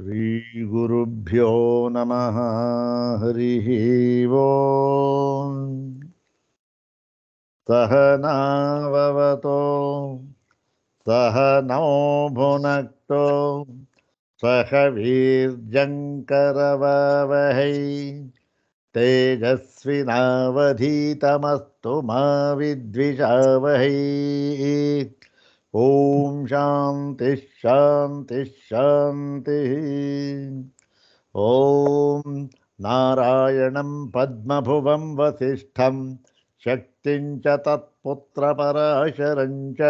श्रीगुरुभ्यो नमः हरिः वो सह नववतो सह नो भुनक्तो सहवीर्यङ्करवहै तेजस्विनावधीतमस्तु मा विद्विषावहै ओम शांति शांति शांति ओम नारायण पद्मभुवं वसिष्ठं शक्तिं च तत्पुत्रपराशरं च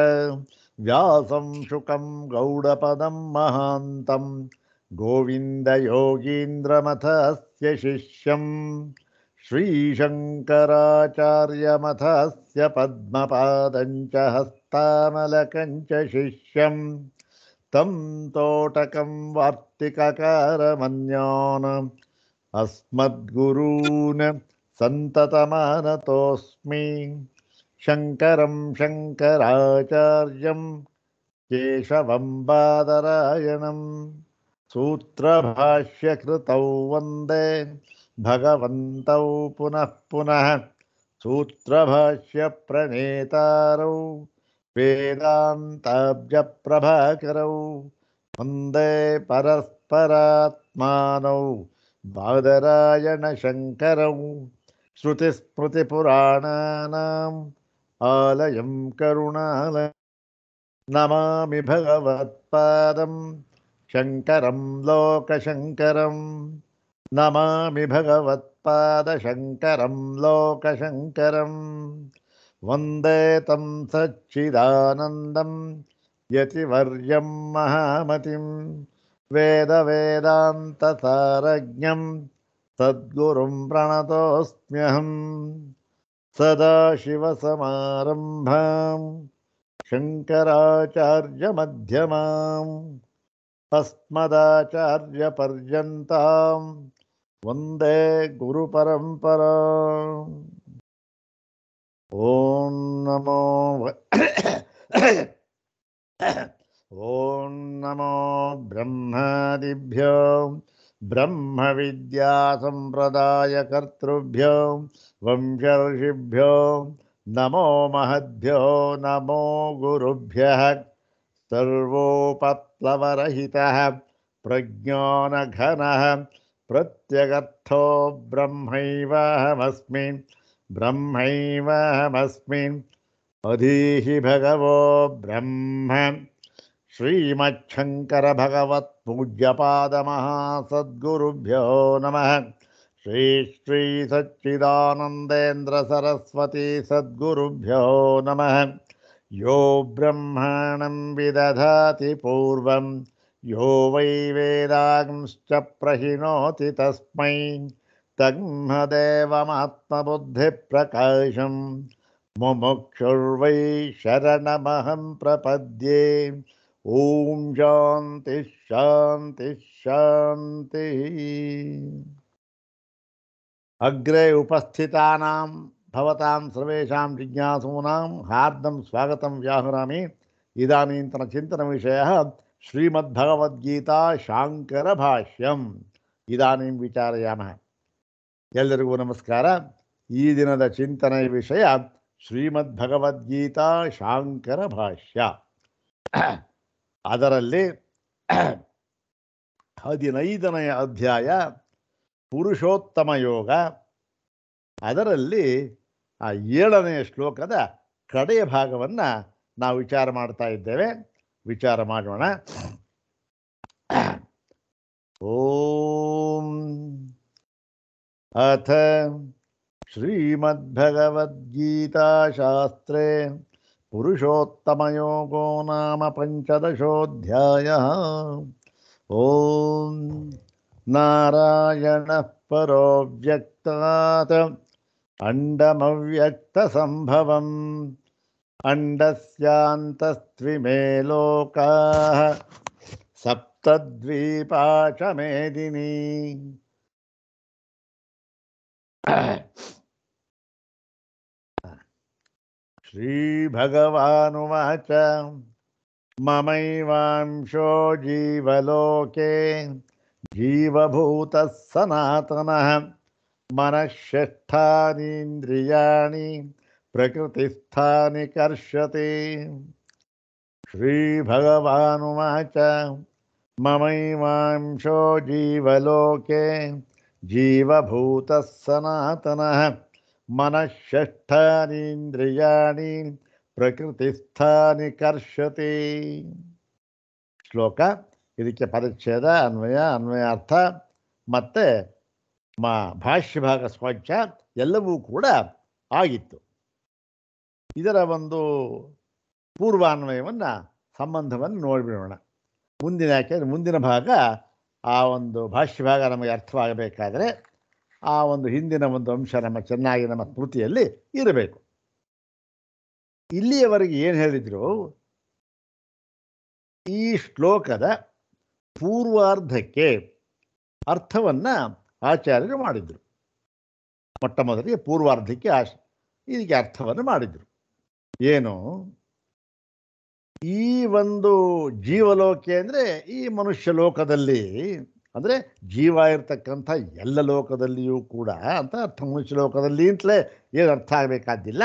व्यासं शुकं गौडपदं महान्तं से शिष्यम् श्रीशंकरचार्यमथ से पद्म हस्त शिष्यम् तं तोटकं वार्तिककारमन्यान् अस्मद्गुरून् सन्ततमानतोऽस्मि शङ्करं शङ्कराचार्यं केशवम् बादरायणम् सूत्रभाष्यकृतौ वन्दे भगवन्तौ पुनः पुनः सूत्रभाष्यप्रणेतारौ वेदान्ताब्जप्रभाकरौ वन्दे परस्परात्मानौ बादरायणशङ्करौ श्रुतिस्मृतिपुराणानाम् आलयं करुणाल नमामि भगवत्पादं शङ्करं लोकशङ्करं नमामि भगवत्पादशङ्करं लोकशङ्करम् वन्दे तं सच्चिदानन्दं यतिवर्यं महामतिं वेदवेदान्तसारज्ञं सद्गुरुं प्रणतोऽस्म्यहं सदाशिवसमारम्भां शङ्कराचार्यमध्यमाम् तस्मदाचार्यपर्यन्तां वन्दे गुरुपरम्पराम् ओम नमो ओम नमो ब्रह्मादिभ्यो वंश ऋषिभ्यो नमो महद्यो नमो गुरुभ्यः सर्वोपप्लवरहितः प्रज्ञानघनः प्रत्यगर्थो ब्रह्मैवाहमस्मि ब्रह्मस्मी अधीहि भगवो ब्रह्म श्रीमच्छङ्करभगवत्पूज्यपादमहासद्गुरुभ्यो नमः श्री श्री सच्चिदानन्देन्द्रसरस्वती सद्गुरुभ्यो नमः यो ब्रह्माणं विदधाति पूर्वं यो वै वेदांश्च प्रहिणोति तस्मै तग्मदेवमात्मबुद्धिप्रकाशं मुमुक्षुर्वै शरणमहं प्रपद्ये ॐ शान्तिः शान्तिः शान्तिः अग्रे उपस्थितानां भवतां सर्वेषां जिज्ञासूनां हार्दं स्वागतं व्याहुरामि इदानीन्तनचिन्तनविषयः श्रीमद्भगवद्गीता शाङ्करभाष्यम् इदानीं विचारयामः ಎಲ್ಲರಿಗೂ ನಮಸ್ಕಾರ ಈ ದಿನದ ಚಿಂತನೆಯ ವಿಷಯ ಶ್ರೀಮದ್ ಭಗವದ್ಗೀತಾ ಶಾಂಕರ ಭಾಷ್ಯ ಅದರಲ್ಲಿ ಹದಿನೈದನೆಯ ಅಧ್ಯಾಯ ಪುರುಷೋತ್ತಮ ಯೋಗ ಅದರಲ್ಲಿ ಆ ಏಳನೆಯ ಶ್ಲೋಕದ ಕಡೆಯ ಭಾಗವನ್ನು ನಾವು ವಿಚಾರ ಮಾಡ್ತಾ ಇದ್ದೇವೆ ವಿಚಾರ ಮಾಡೋಣ ಓಂ अथ श्रीमद्भगवद्गीताशास्त्रे पुरुषोत्तमयोगो नाम पञ्चदशोऽध्यायः ॐ नारायणः परो व्यक्तात् अण्डमव्यक्तसम्भवम् अण्डस्यान्तस्त्विमे लोकाः सप्तद्वीपा च मेदिनी श्रीभगवानुवाच ममैवांशो जीवलोके जीवभूतः सनातनः मनःष्ठानीन्द्रियाणि प्रकृतिस्थानि कर्षति श्रीभगवानुवाच ममैवांशो जीवलोके ಸನಾತನ ಸನಾತನ ಪ್ರಕೃತಿ ಪ್ರಕೃತಿಸ್ಥಾನಿ ಕರ್ಷತಿ ಶ್ಲೋಕ ಇದಕ್ಕೆ ಪರಿಚ್ಛೇದ ಅನ್ವಯ ಅನ್ವಯಾರ್ಥ ಮತ್ತು ಮಾ ಭಾಷ್ಯಭಾಗ ಸ್ವಚ್ಛ ಎಲ್ಲವೂ ಕೂಡ ಆಗಿತ್ತು ಇದರ ಒಂದು ಪೂರ್ವಾನ್ವಯವನ್ನು ಸಂಬಂಧವನ್ನು ನೋಡಿಬಿಡೋಣ ಮುಂದಿನ ಯಾಕೆಂದರೆ ಮುಂದಿನ ಭಾಗ ಆ ಒಂದು ಭಾಷ್ಯಭಾಗ ನಮಗೆ ಅರ್ಥವಾಗಬೇಕಾದರೆ ಆ ಒಂದು ಹಿಂದಿನ ಒಂದು ಅಂಶ ನಮ್ಮ ಚೆನ್ನಾಗಿ ನಮ್ಮ ಸ್ಮೃತಿಯಲ್ಲಿ ಇರಬೇಕು ಇಲ್ಲಿಯವರೆಗೆ ಏನು ಹೇಳಿದ್ರು ಈ ಶ್ಲೋಕದ ಪೂರ್ವಾರ್ಧಕ್ಕೆ ಅರ್ಥವನ್ನು ಆಚಾರ್ಯರು ಮಾಡಿದರು ಮೊಟ್ಟ ಮೊದಲಿಗೆ ಪೂರ್ವಾರ್ಧಕ್ಕೆ ಆಶ ಇದಕ್ಕೆ ಅರ್ಥವನ್ನು ಮಾಡಿದರು ಏನು ಈ ಒಂದು ಜೀವಲೋಕೆ ಅಂದರೆ ಈ ಮನುಷ್ಯ ಲೋಕದಲ್ಲಿ ಅಂದರೆ ಜೀವ ಇರತಕ್ಕಂಥ ಎಲ್ಲ ಲೋಕದಲ್ಲಿಯೂ ಕೂಡ ಅಂತ ಅರ್ಥ ಮನುಷ್ಯ ಲೋಕದಲ್ಲಿ ಅಂತಲೇ ಏನು ಅರ್ಥ ಆಗಬೇಕಾದ್ದಿಲ್ಲ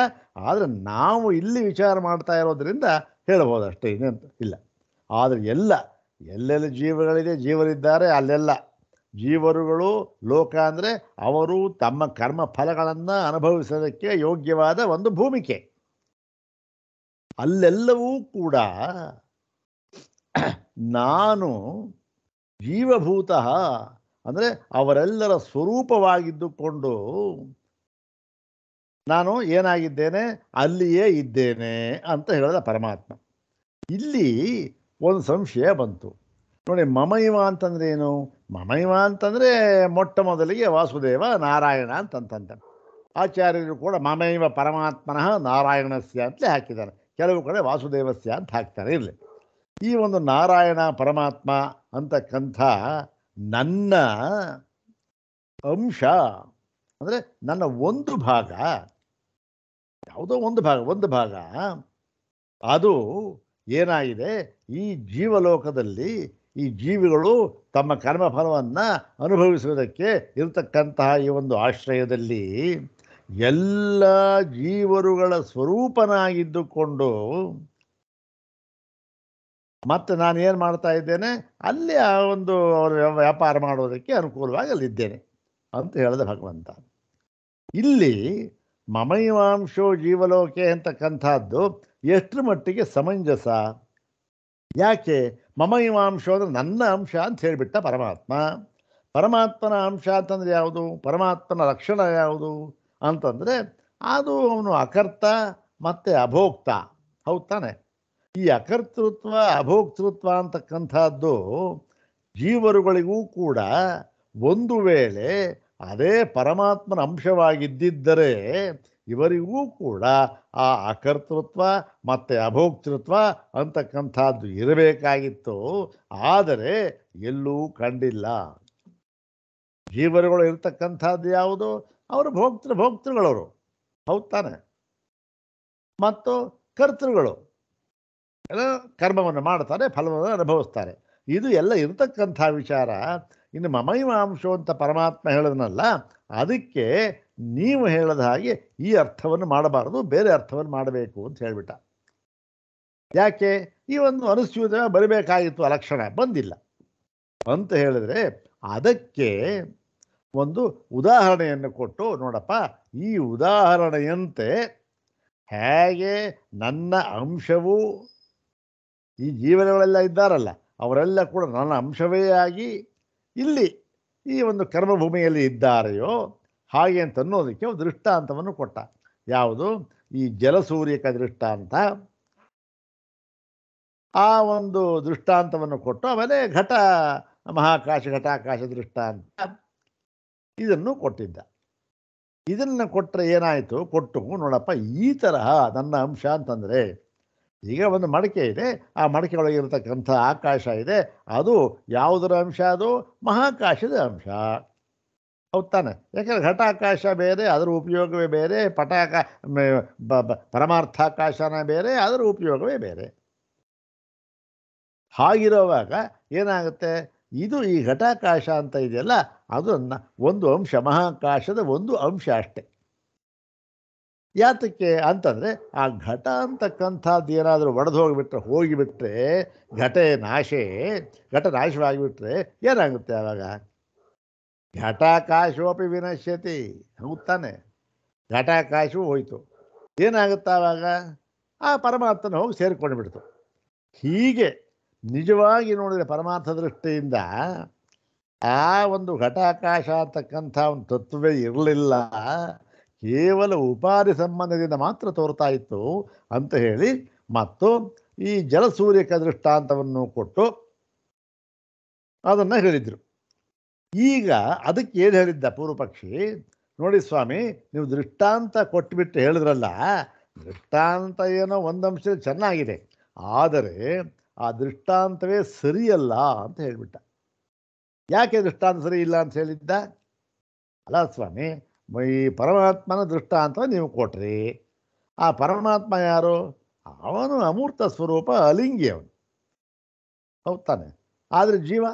ಆದರೆ ನಾವು ಇಲ್ಲಿ ವಿಚಾರ ಮಾಡ್ತಾ ಇರೋದ್ರಿಂದ ಹೇಳ್ಬೋದು ಅಷ್ಟೇ ಇನ್ನಂತ ಇಲ್ಲ ಆದರೆ ಎಲ್ಲ ಎಲ್ಲೆಲ್ಲಿ ಜೀವಗಳಿದೆ ಜೀವರಿದ್ದಾರೆ ಅಲ್ಲೆಲ್ಲ ಜೀವರುಗಳು ಲೋಕ ಅಂದರೆ ಅವರು ತಮ್ಮ ಕರ್ಮ ಫಲಗಳನ್ನು ಅನುಭವಿಸೋದಕ್ಕೆ ಯೋಗ್ಯವಾದ ಒಂದು ಭೂಮಿಕೆ ಅಲ್ಲೆಲ್ಲವೂ ಕೂಡ ನಾನು ಜೀವಭೂತ ಅಂದರೆ ಅವರೆಲ್ಲರ ಸ್ವರೂಪವಾಗಿದ್ದುಕೊಂಡು ನಾನು ಏನಾಗಿದ್ದೇನೆ ಅಲ್ಲಿಯೇ ಇದ್ದೇನೆ ಅಂತ ಹೇಳಿದ ಪರಮಾತ್ಮ ಇಲ್ಲಿ ಒಂದು ಸಂಶಯ ಬಂತು ನೋಡಿ ಮಮೈವ ಅಂತಂದ್ರೆ ಏನು ಮಮೈವ ಅಂತಂದರೆ ಮೊಟ್ಟ ಮೊದಲಿಗೆ ವಾಸುದೇವ ನಾರಾಯಣ ಅಂತಂತಂದ ಆಚಾರ್ಯರು ಕೂಡ ಮಮೈವ ಪರಮಾತ್ಮನಃ ನಾರಾಯಣಸ್ಯ ಅಂತಲೇ ಹಾಕಿದ್ದಾರೆ ಕೆಲವು ಕಡೆ ವಾಸುದೇವಸ್ಯ ಅಂತ ಹಾಕ್ತಾರೆ ಇರಲಿ ಈ ಒಂದು ನಾರಾಯಣ ಪರಮಾತ್ಮ ಅಂತಕ್ಕಂಥ ನನ್ನ ಅಂಶ ಅಂದರೆ ನನ್ನ ಒಂದು ಭಾಗ ಯಾವುದೋ ಒಂದು ಭಾಗ ಒಂದು ಭಾಗ ಅದು ಏನಾಗಿದೆ ಈ ಜೀವಲೋಕದಲ್ಲಿ ಈ ಜೀವಿಗಳು ತಮ್ಮ ಕರ್ಮಫಲವನ್ನು ಅನುಭವಿಸುವುದಕ್ಕೆ ಇರತಕ್ಕಂತಹ ಈ ಒಂದು ಆಶ್ರಯದಲ್ಲಿ ಎಲ್ಲ ಜೀವರುಗಳ ಸ್ವರೂಪನಾಗಿದ್ದುಕೊಂಡು ಮತ್ತು ನಾನು ಏನು ಮಾಡ್ತಾ ಇದ್ದೇನೆ ಅಲ್ಲಿ ಆ ಒಂದು ಅವರು ವ್ಯಾಪಾರ ಮಾಡೋದಕ್ಕೆ ಅನುಕೂಲವಾಗಿ ಅಲ್ಲಿದ್ದೇನೆ ಅಂತ ಹೇಳಿದೆ ಭಗವಂತ ಇಲ್ಲಿ ಮಮೈವಾಂಶೋ ಜೀವಲೋಕೆ ಅಂತಕ್ಕಂಥದ್ದು ಎಷ್ಟರ ಮಟ್ಟಿಗೆ ಸಮಂಜಸ ಯಾಕೆ ಮಮೈವಾಂಶ ಅಂದರೆ ನನ್ನ ಅಂಶ ಅಂತ ಹೇಳಿಬಿಟ್ಟ ಪರಮಾತ್ಮ ಪರಮಾತ್ಮನ ಅಂಶ ಅಂತಂದರೆ ಯಾವುದು ಪರಮಾತ್ಮನ ಲಕ್ಷಣ ಯಾವುದು ಅಂತಂದರೆ ಅದು ಅವನು ಅಕರ್ತ ಮತ್ತು ಅಭೋಕ್ತ ಹೌದು ತಾನೆ ಈ ಅಕರ್ತೃತ್ವ ಅಭೋಕ್ತೃತ್ವ ಅಂತಕ್ಕಂಥದ್ದು ಜೀವರುಗಳಿಗೂ ಕೂಡ ಒಂದು ವೇಳೆ ಅದೇ ಪರಮಾತ್ಮನ ಅಂಶವಾಗಿದ್ದಿದ್ದರೆ ಇವರಿಗೂ ಕೂಡ ಆ ಅಕರ್ತೃತ್ವ ಮತ್ತು ಅಭೋಕ್ತೃತ್ವ ಅಂತಕ್ಕಂಥದ್ದು ಇರಬೇಕಾಗಿತ್ತು ಆದರೆ ಎಲ್ಲೂ ಕಂಡಿಲ್ಲ ಜೀವರುಗಳು ಇರತಕ್ಕಂಥದ್ದು ಯಾವುದು ಅವರು ಭೋಕ್ತೃ ಭೋಕ್ತೃಗಳವರು ಹೌದು ತಾನೆ ಮತ್ತು ಕರ್ತೃಗಳು ಎಲ್ಲ ಕರ್ಮವನ್ನು ಮಾಡ್ತಾರೆ ಫಲವನ್ನು ಅನುಭವಿಸ್ತಾರೆ ಇದು ಎಲ್ಲ ಇರತಕ್ಕಂಥ ವಿಚಾರ ಇನ್ನು ಮಮೈವಾಂಶು ಅಂತ ಪರಮಾತ್ಮ ಹೇಳೋದನ್ನಲ್ಲ ಅದಕ್ಕೆ ನೀವು ಹೇಳದ ಹಾಗೆ ಈ ಅರ್ಥವನ್ನು ಮಾಡಬಾರದು ಬೇರೆ ಅರ್ಥವನ್ನು ಮಾಡಬೇಕು ಅಂತ ಹೇಳಿಬಿಟ್ಟ ಯಾಕೆ ಈ ಒಂದು ಅನುಸ್ಯೂತ ಬರಬೇಕಾಗಿತ್ತು ಆ ಲಕ್ಷಣ ಬಂದಿಲ್ಲ ಅಂತ ಹೇಳಿದ್ರೆ ಅದಕ್ಕೆ ಒಂದು ಉದಾಹರಣೆಯನ್ನು ಕೊಟ್ಟು ನೋಡಪ್ಪ ಈ ಉದಾಹರಣೆಯಂತೆ ಹೇಗೆ ನನ್ನ ಅಂಶವು ಈ ಜೀವನಗಳೆಲ್ಲ ಇದ್ದಾರಲ್ಲ ಅವರೆಲ್ಲ ಕೂಡ ನನ್ನ ಅಂಶವೇ ಆಗಿ ಇಲ್ಲಿ ಈ ಒಂದು ಕರ್ಮಭೂಮಿಯಲ್ಲಿ ಇದ್ದಾರೆಯೋ ಹಾಗೆ ಅಂತ ಅನ್ನೋದಕ್ಕೆ ಒಂದು ದೃಷ್ಟಾಂತವನ್ನು ಕೊಟ್ಟ ಯಾವುದು ಈ ಜಲಸೂರ್ಯಕ ದೃಷ್ಟಾಂತ ಆ ಒಂದು ದೃಷ್ಟಾಂತವನ್ನು ಕೊಟ್ಟು ಆಮೇಲೆ ಘಟ ಮಹಾಕಾಶ ಘಟಾಕಾಶ ದೃಷ್ಟಾಂತ ಇದನ್ನು ಕೊಟ್ಟಿದ್ದ ಇದನ್ನು ಕೊಟ್ಟರೆ ಏನಾಯಿತು ಕೊಟ್ಟು ನೋಡಪ್ಪ ಈ ತರಹ ನನ್ನ ಅಂಶ ಅಂತಂದರೆ ಈಗ ಒಂದು ಮಡಕೆ ಇದೆ ಆ ಮಡಿಕೆ ಒಳಗಿರತಕ್ಕಂಥ ಆಕಾಶ ಇದೆ ಅದು ಯಾವುದರ ಅಂಶ ಅದು ಮಹಾಕಾಶದ ಅಂಶ ಹೌದು ತಾನೆ ಯಾಕಂದರೆ ಘಟಾಕಾಶ ಬೇರೆ ಅದರ ಉಪಯೋಗವೇ ಬೇರೆ ಪಟಾಕ ಪರಮಾರ್ಥಾಕಾಶನ ಬೇರೆ ಅದರ ಉಪಯೋಗವೇ ಬೇರೆ ಹಾಗಿರುವಾಗ ಏನಾಗುತ್ತೆ ಇದು ಈ ಘಟಾಕಾಶ ಅಂತ ಇದೆಯಲ್ಲ ಅದು ಒಂದು ಅಂಶ ಮಹಾಕಾಶದ ಒಂದು ಅಂಶ ಅಷ್ಟೆ ಯಾತಕ್ಕೆ ಅಂತಂದರೆ ಆ ಘಟ ಅಂತಕ್ಕಂಥದ್ದು ಏನಾದರೂ ಒಡೆದು ಹೋಗಿಬಿಟ್ರೆ ಹೋಗಿಬಿಟ್ರೆ ಘಟೆ ನಾಶೆ ಘಟ ನಾಶವಾಗಿಬಿಟ್ರೆ ಏನಾಗುತ್ತೆ ಆವಾಗ ಘಟಾಕಾಶೋಪಿ ವಿನಶ್ಯತಿ ಹೋಗುತ್ತಾನೆ ಘಟಾಕಾಶವೂ ಹೋಯಿತು ಏನಾಗುತ್ತೆ ಆವಾಗ ಆ ಪರಮಾತ್ಮನ ಹೋಗಿ ಸೇರಿಕೊಂಡು ಬಿಡ್ತು ಹೀಗೆ ನಿಜವಾಗಿ ನೋಡಿದರೆ ಪರಮಾರ್ಥ ದೃಷ್ಟಿಯಿಂದ ಆ ಒಂದು ಘಟಾಕಾಶ ಅಂತಕ್ಕಂಥ ಒಂದು ತತ್ವವೇ ಇರಲಿಲ್ಲ ಕೇವಲ ಉಪಾಧಿ ಸಂಬಂಧದಿಂದ ಮಾತ್ರ ತೋರ್ತಾ ಇತ್ತು ಅಂತ ಹೇಳಿ ಮತ್ತು ಈ ಜಲಸೂರ್ಯಕ ದೃಷ್ಟಾಂತವನ್ನು ಕೊಟ್ಟು ಅದನ್ನು ಹೇಳಿದರು ಈಗ ಅದಕ್ಕೆ ಏನು ಹೇಳಿದ್ದ ಪಕ್ಷಿ ನೋಡಿ ಸ್ವಾಮಿ ನೀವು ದೃಷ್ಟಾಂತ ಕೊಟ್ಟುಬಿಟ್ಟು ಹೇಳಿದ್ರಲ್ಲ ದೃಷ್ಟಾಂತ ಏನೋ ಒಂದು ಅಂಶ ಚೆನ್ನಾಗಿದೆ ಆದರೆ ಆ ದೃಷ್ಟಾಂತವೇ ಸರಿಯಲ್ಲ ಅಂತ ಹೇಳಿಬಿಟ್ಟ ಯಾಕೆ ದೃಷ್ಟಾಂತ ಸರಿ ಇಲ್ಲ ಅಂತ ಹೇಳಿದ್ದ ಅಲ್ಲ ಸ್ವಾಮಿ ಈ ಪರಮಾತ್ಮನ ದೃಷ್ಟಾಂತ ನೀವು ಕೊಟ್ರಿ ಆ ಪರಮಾತ್ಮ ಯಾರು ಅವನು ಅಮೂರ್ತ ಸ್ವರೂಪ ಅಲಿಂಗಿ ಅವನು ಹೋಗ್ತಾನೆ ಆದರೆ ಜೀವ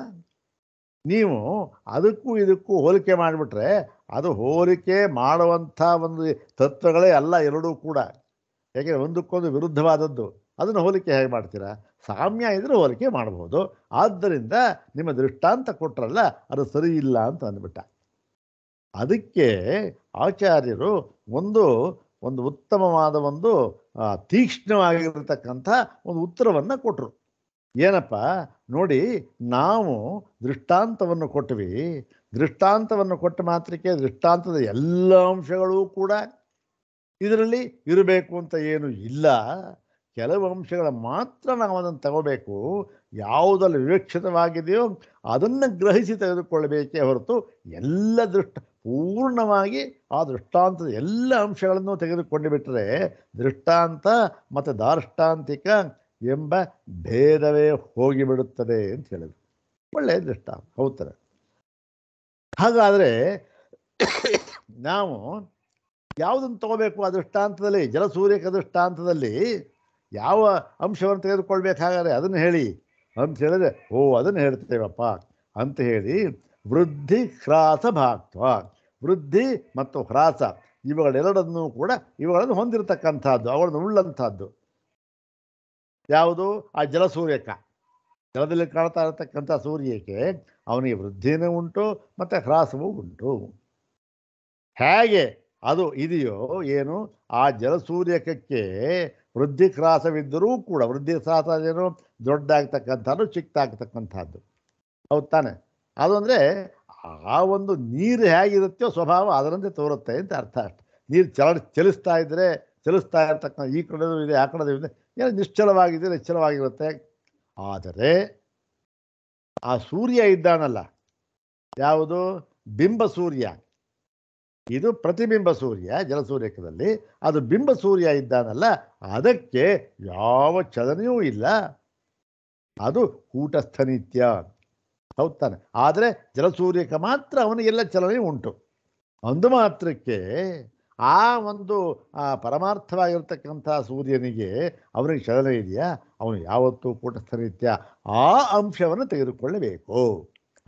ನೀವು ಅದಕ್ಕೂ ಇದಕ್ಕೂ ಹೋಲಿಕೆ ಮಾಡಿಬಿಟ್ರೆ ಅದು ಹೋಲಿಕೆ ಮಾಡುವಂಥ ಒಂದು ತತ್ವಗಳೇ ಅಲ್ಲ ಎರಡೂ ಕೂಡ ಏಕೆಂದರೆ ಒಂದಕ್ಕೊಂದು ವಿರುದ್ಧವಾದದ್ದು ಅದನ್ನು ಹೋಲಿಕೆ ಹೇಗೆ ಮಾಡ್ತೀರಾ ಸಾಮ್ಯ ಇದ್ದರೆ ಹೋಲಿಕೆ ಮಾಡಬಹುದು ಆದ್ದರಿಂದ ನಿಮ್ಮ ದೃಷ್ಟಾಂತ ಕೊಟ್ರಲ್ಲ ಅದು ಸರಿ ಇಲ್ಲ ಅಂತ ಅಂದ್ಬಿಟ್ಟ ಅದಕ್ಕೆ ಆಚಾರ್ಯರು ಒಂದು ಒಂದು ಉತ್ತಮವಾದ ಒಂದು ತೀಕ್ಷ್ಣವಾಗಿರತಕ್ಕಂಥ ಒಂದು ಉತ್ತರವನ್ನು ಕೊಟ್ಟರು ಏನಪ್ಪ ನೋಡಿ ನಾವು ದೃಷ್ಟಾಂತವನ್ನು ಕೊಟ್ವಿ ದೃಷ್ಟಾಂತವನ್ನು ಕೊಟ್ಟ ಮಾತ್ರಕ್ಕೆ ದೃಷ್ಟಾಂತದ ಎಲ್ಲ ಅಂಶಗಳೂ ಕೂಡ ಇದರಲ್ಲಿ ಇರಬೇಕು ಅಂತ ಏನು ಇಲ್ಲ ಕೆಲವು ಅಂಶಗಳು ಮಾತ್ರ ನಾವು ಅದನ್ನು ತಗೋಬೇಕು ಯಾವುದಲ್ಲಿ ವಿವಕ್ಷಿತವಾಗಿದೆಯೋ ಅದನ್ನು ಗ್ರಹಿಸಿ ತೆಗೆದುಕೊಳ್ಳಬೇಕೇ ಹೊರತು ಎಲ್ಲ ದೃಷ್ಟ ಪೂರ್ಣವಾಗಿ ಆ ದೃಷ್ಟಾಂತದ ಎಲ್ಲ ಅಂಶಗಳನ್ನು ತೆಗೆದುಕೊಂಡು ಬಿಟ್ಟರೆ ದೃಷ್ಟಾಂತ ಮತ್ತು ದಾರ್ಷ್ಟಾಂತಿಕ ಎಂಬ ಭೇದವೇ ಹೋಗಿಬಿಡುತ್ತದೆ ಅಂತ ಹೇಳಿದರು ಒಳ್ಳೆಯ ದೃಷ್ಟಾಂತ ಹೌತಾರೆ ಹಾಗಾದರೆ ನಾವು ಯಾವುದನ್ನು ತಗೋಬೇಕು ಆ ದೃಷ್ಟಾಂತದಲ್ಲಿ ಜಲಸೂರ್ಯಕ ದೃಷ್ಟಾಂತದಲ್ಲಿ ಯಾವ ಅಂಶವನ್ನು ತೆಗೆದುಕೊಳ್ಬೇಕಾದ್ರೆ ಅದನ್ನು ಹೇಳಿ ಅಂತ ಹೇಳಿದ್ರೆ ಓ ಅದನ್ನು ಹೇಳ್ತೇವಪ್ಪ ಅಂತ ಹೇಳಿ ವೃದ್ಧಿ ಹ್ರಾಸ ಭಾಗ್ತ್ವ ವೃದ್ಧಿ ಮತ್ತು ಹ್ರಾಸ ಇವುಗಳೆರಡನ್ನೂ ಕೂಡ ಇವುಗಳನ್ನು ಹೊಂದಿರತಕ್ಕಂಥದ್ದು ಅವುಗಳನ್ನು ಉಳ್ಳಂಥದ್ದು ಯಾವುದು ಆ ಜಲಸೂರ್ಯಕ ಜಲದಲ್ಲಿ ಕಾಣ್ತಾ ಇರತಕ್ಕಂಥ ಸೂರ್ಯಕ್ಕೆ ಅವನಿಗೆ ವೃದ್ಧಿನೂ ಉಂಟು ಮತ್ತು ಹ್ರಾಸವೂ ಉಂಟು ಹೇಗೆ ಅದು ಇದೆಯೋ ಏನು ಆ ಜಲಸೂರ್ಯಕಕ್ಕೆ ವೃದ್ಧಿ ಕ್ರಾಸವಿದ್ದರೂ ಕೂಡ ವೃದ್ಧಿ ಕ್ರಾಸ ಏನು ದೊಡ್ಡದಾಗ್ತಕ್ಕಂಥದ್ದು ಚಿಕ್ಕದಾಗ್ತಕ್ಕಂಥದ್ದು ಹೌದು ತಾನೆ ಅದು ಅಂದರೆ ಆ ಒಂದು ನೀರು ಹೇಗಿರುತ್ತೋ ಸ್ವಭಾವ ಅದರಂತೆ ತೋರುತ್ತೆ ಅಂತ ಅರ್ಥ ಅಷ್ಟೆ ನೀರು ಚಲ ಚಲಿಸ್ತಾ ಇದ್ದರೆ ಚಲಿಸ್ತಾ ಇರತಕ್ಕಂಥ ಈ ಕಡೆದು ಇದೆ ಆ ಕಡೆದು ಇದೆ ಏನು ನಿಶ್ಚಲವಾಗಿದೆ ನಿಶ್ಚಲವಾಗಿರುತ್ತೆ ಆದರೆ ಆ ಸೂರ್ಯ ಇದ್ದಾನಲ್ಲ ಯಾವುದು ಬಿಂಬ ಸೂರ್ಯ ಇದು ಪ್ರತಿಬಿಂಬ ಸೂರ್ಯ ಜಲಸೂರ್ಯಕದಲ್ಲಿ ಅದು ಬಿಂಬ ಸೂರ್ಯ ಇದ್ದಾನಲ್ಲ ಅದಕ್ಕೆ ಯಾವ ಚಲನೆಯೂ ಇಲ್ಲ ಅದು ಕೂಟಸ್ಥನಿತ್ಯ ಹೌದಾನೆ ಆದರೆ ಜಲಸೂರ್ಯಕ ಮಾತ್ರ ಅವನಿಗೆಲ್ಲ ಚಲನೆ ಉಂಟು ಅಂದು ಮಾತ್ರಕ್ಕೆ ಆ ಒಂದು ಪರಮಾರ್ಥವಾಗಿರ್ತಕ್ಕಂಥ ಸೂರ್ಯನಿಗೆ ಅವನಿಗೆ ಚಲನೆ ಇದೆಯಾ ಅವನು ಯಾವತ್ತೂ ಕೂಟಸ್ಥನಿತ್ಯ ಆ ಅಂಶವನ್ನು ತೆಗೆದುಕೊಳ್ಳಬೇಕು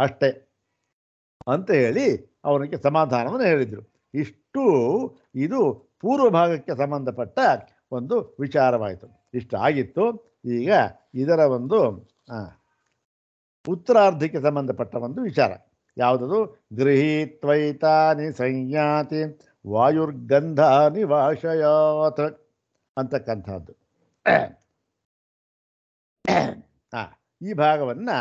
ಅಷ್ಟೇ ಅಂತ ಹೇಳಿ ಅವನಿಗೆ ಸಮಾಧಾನವನ್ನು ಹೇಳಿದರು ಇಷ್ಟು ಇದು ಪೂರ್ವ ಭಾಗಕ್ಕೆ ಸಂಬಂಧಪಟ್ಟ ಒಂದು ವಿಚಾರವಾಯಿತು ಇಷ್ಟು ಆಗಿತ್ತು ಈಗ ಇದರ ಒಂದು ಉತ್ತರಾರ್ಧಕ್ಕೆ ಸಂಬಂಧಪಟ್ಟ ಒಂದು ವಿಚಾರ ಯಾವುದದು ಗೃಹೀತ್ವೈತಾನಿ ಸಂಜ್ಞಾತಿ ವಾಯುರ್ಗಂಧ ನಿವಾಶಯಾತ್ ಅಂತಕ್ಕಂಥದ್ದು ಈ ಭಾಗವನ್ನು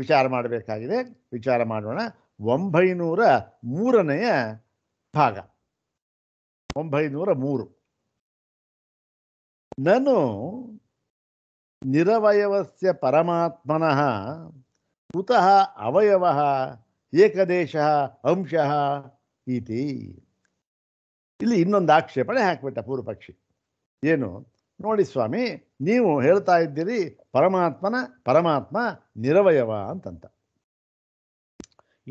ವಿಚಾರ ಮಾಡಬೇಕಾಗಿದೆ ವಿಚಾರ ಮಾಡೋಣ ಒಂಬೈನೂರ ಮೂರನೆಯ ಭಾಗ ಒಂಬೈನೂರ ಮೂರು ನಾನು ನಿರವಯವಸ್ಯ ಪರಮಾತ್ಮನಃ ಕುತಃ ಅವಯವ ಏಕದೇಶ ಅಂಶ ಇತಿ ಇಲ್ಲಿ ಇನ್ನೊಂದು ಆಕ್ಷೇಪಣೆ ಹಾಕ್ಬಿಟ್ಟ ಪಕ್ಷಿ ಏನು ನೋಡಿ ಸ್ವಾಮಿ ನೀವು ಹೇಳ್ತಾ ಇದ್ದೀರಿ ಪರಮಾತ್ಮನ ಪರಮಾತ್ಮ ನಿರವಯವ ಅಂತಂತ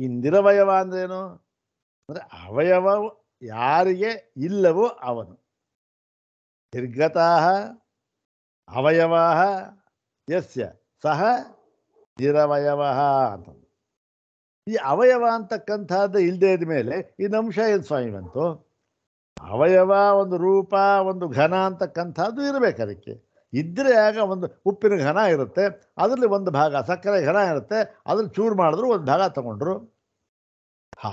ಈ ನಿರವಯವ ಅಂದ್ರೇನು ಅಂದರೆ ಅವಯವ ಯಾರಿಗೆ ಇಲ್ಲವೋ ಅವನು ನಿರ್ಗತಾ ಅವಯವ ಯಸ್ಯ ಸಹ ನಿರವಯವ ಅಂತ ಈ ಅವಯವ ಅಂತಕ್ಕಂಥದ್ದು ಇಲ್ಲದೇ ಇದ್ದ ಮೇಲೆ ನಂಶ ಏನು ಸ್ವಾಮಿ ಬಂತು ಅವಯವ ಒಂದು ರೂಪ ಒಂದು ಘನ ಅಂತಕ್ಕಂಥದ್ದು ಇರಬೇಕು ಅದಕ್ಕೆ ಇದ್ರೆ ಆಗ ಒಂದು ಉಪ್ಪಿನ ಘನ ಇರುತ್ತೆ ಅದರಲ್ಲಿ ಒಂದು ಭಾಗ ಸಕ್ಕರೆ ಘನ ಇರುತ್ತೆ ಅದ್ರಲ್ಲಿ ಚೂರು ಮಾಡಿದ್ರು ಒಂದು ಭಾಗ ತಗೊಂಡ್ರು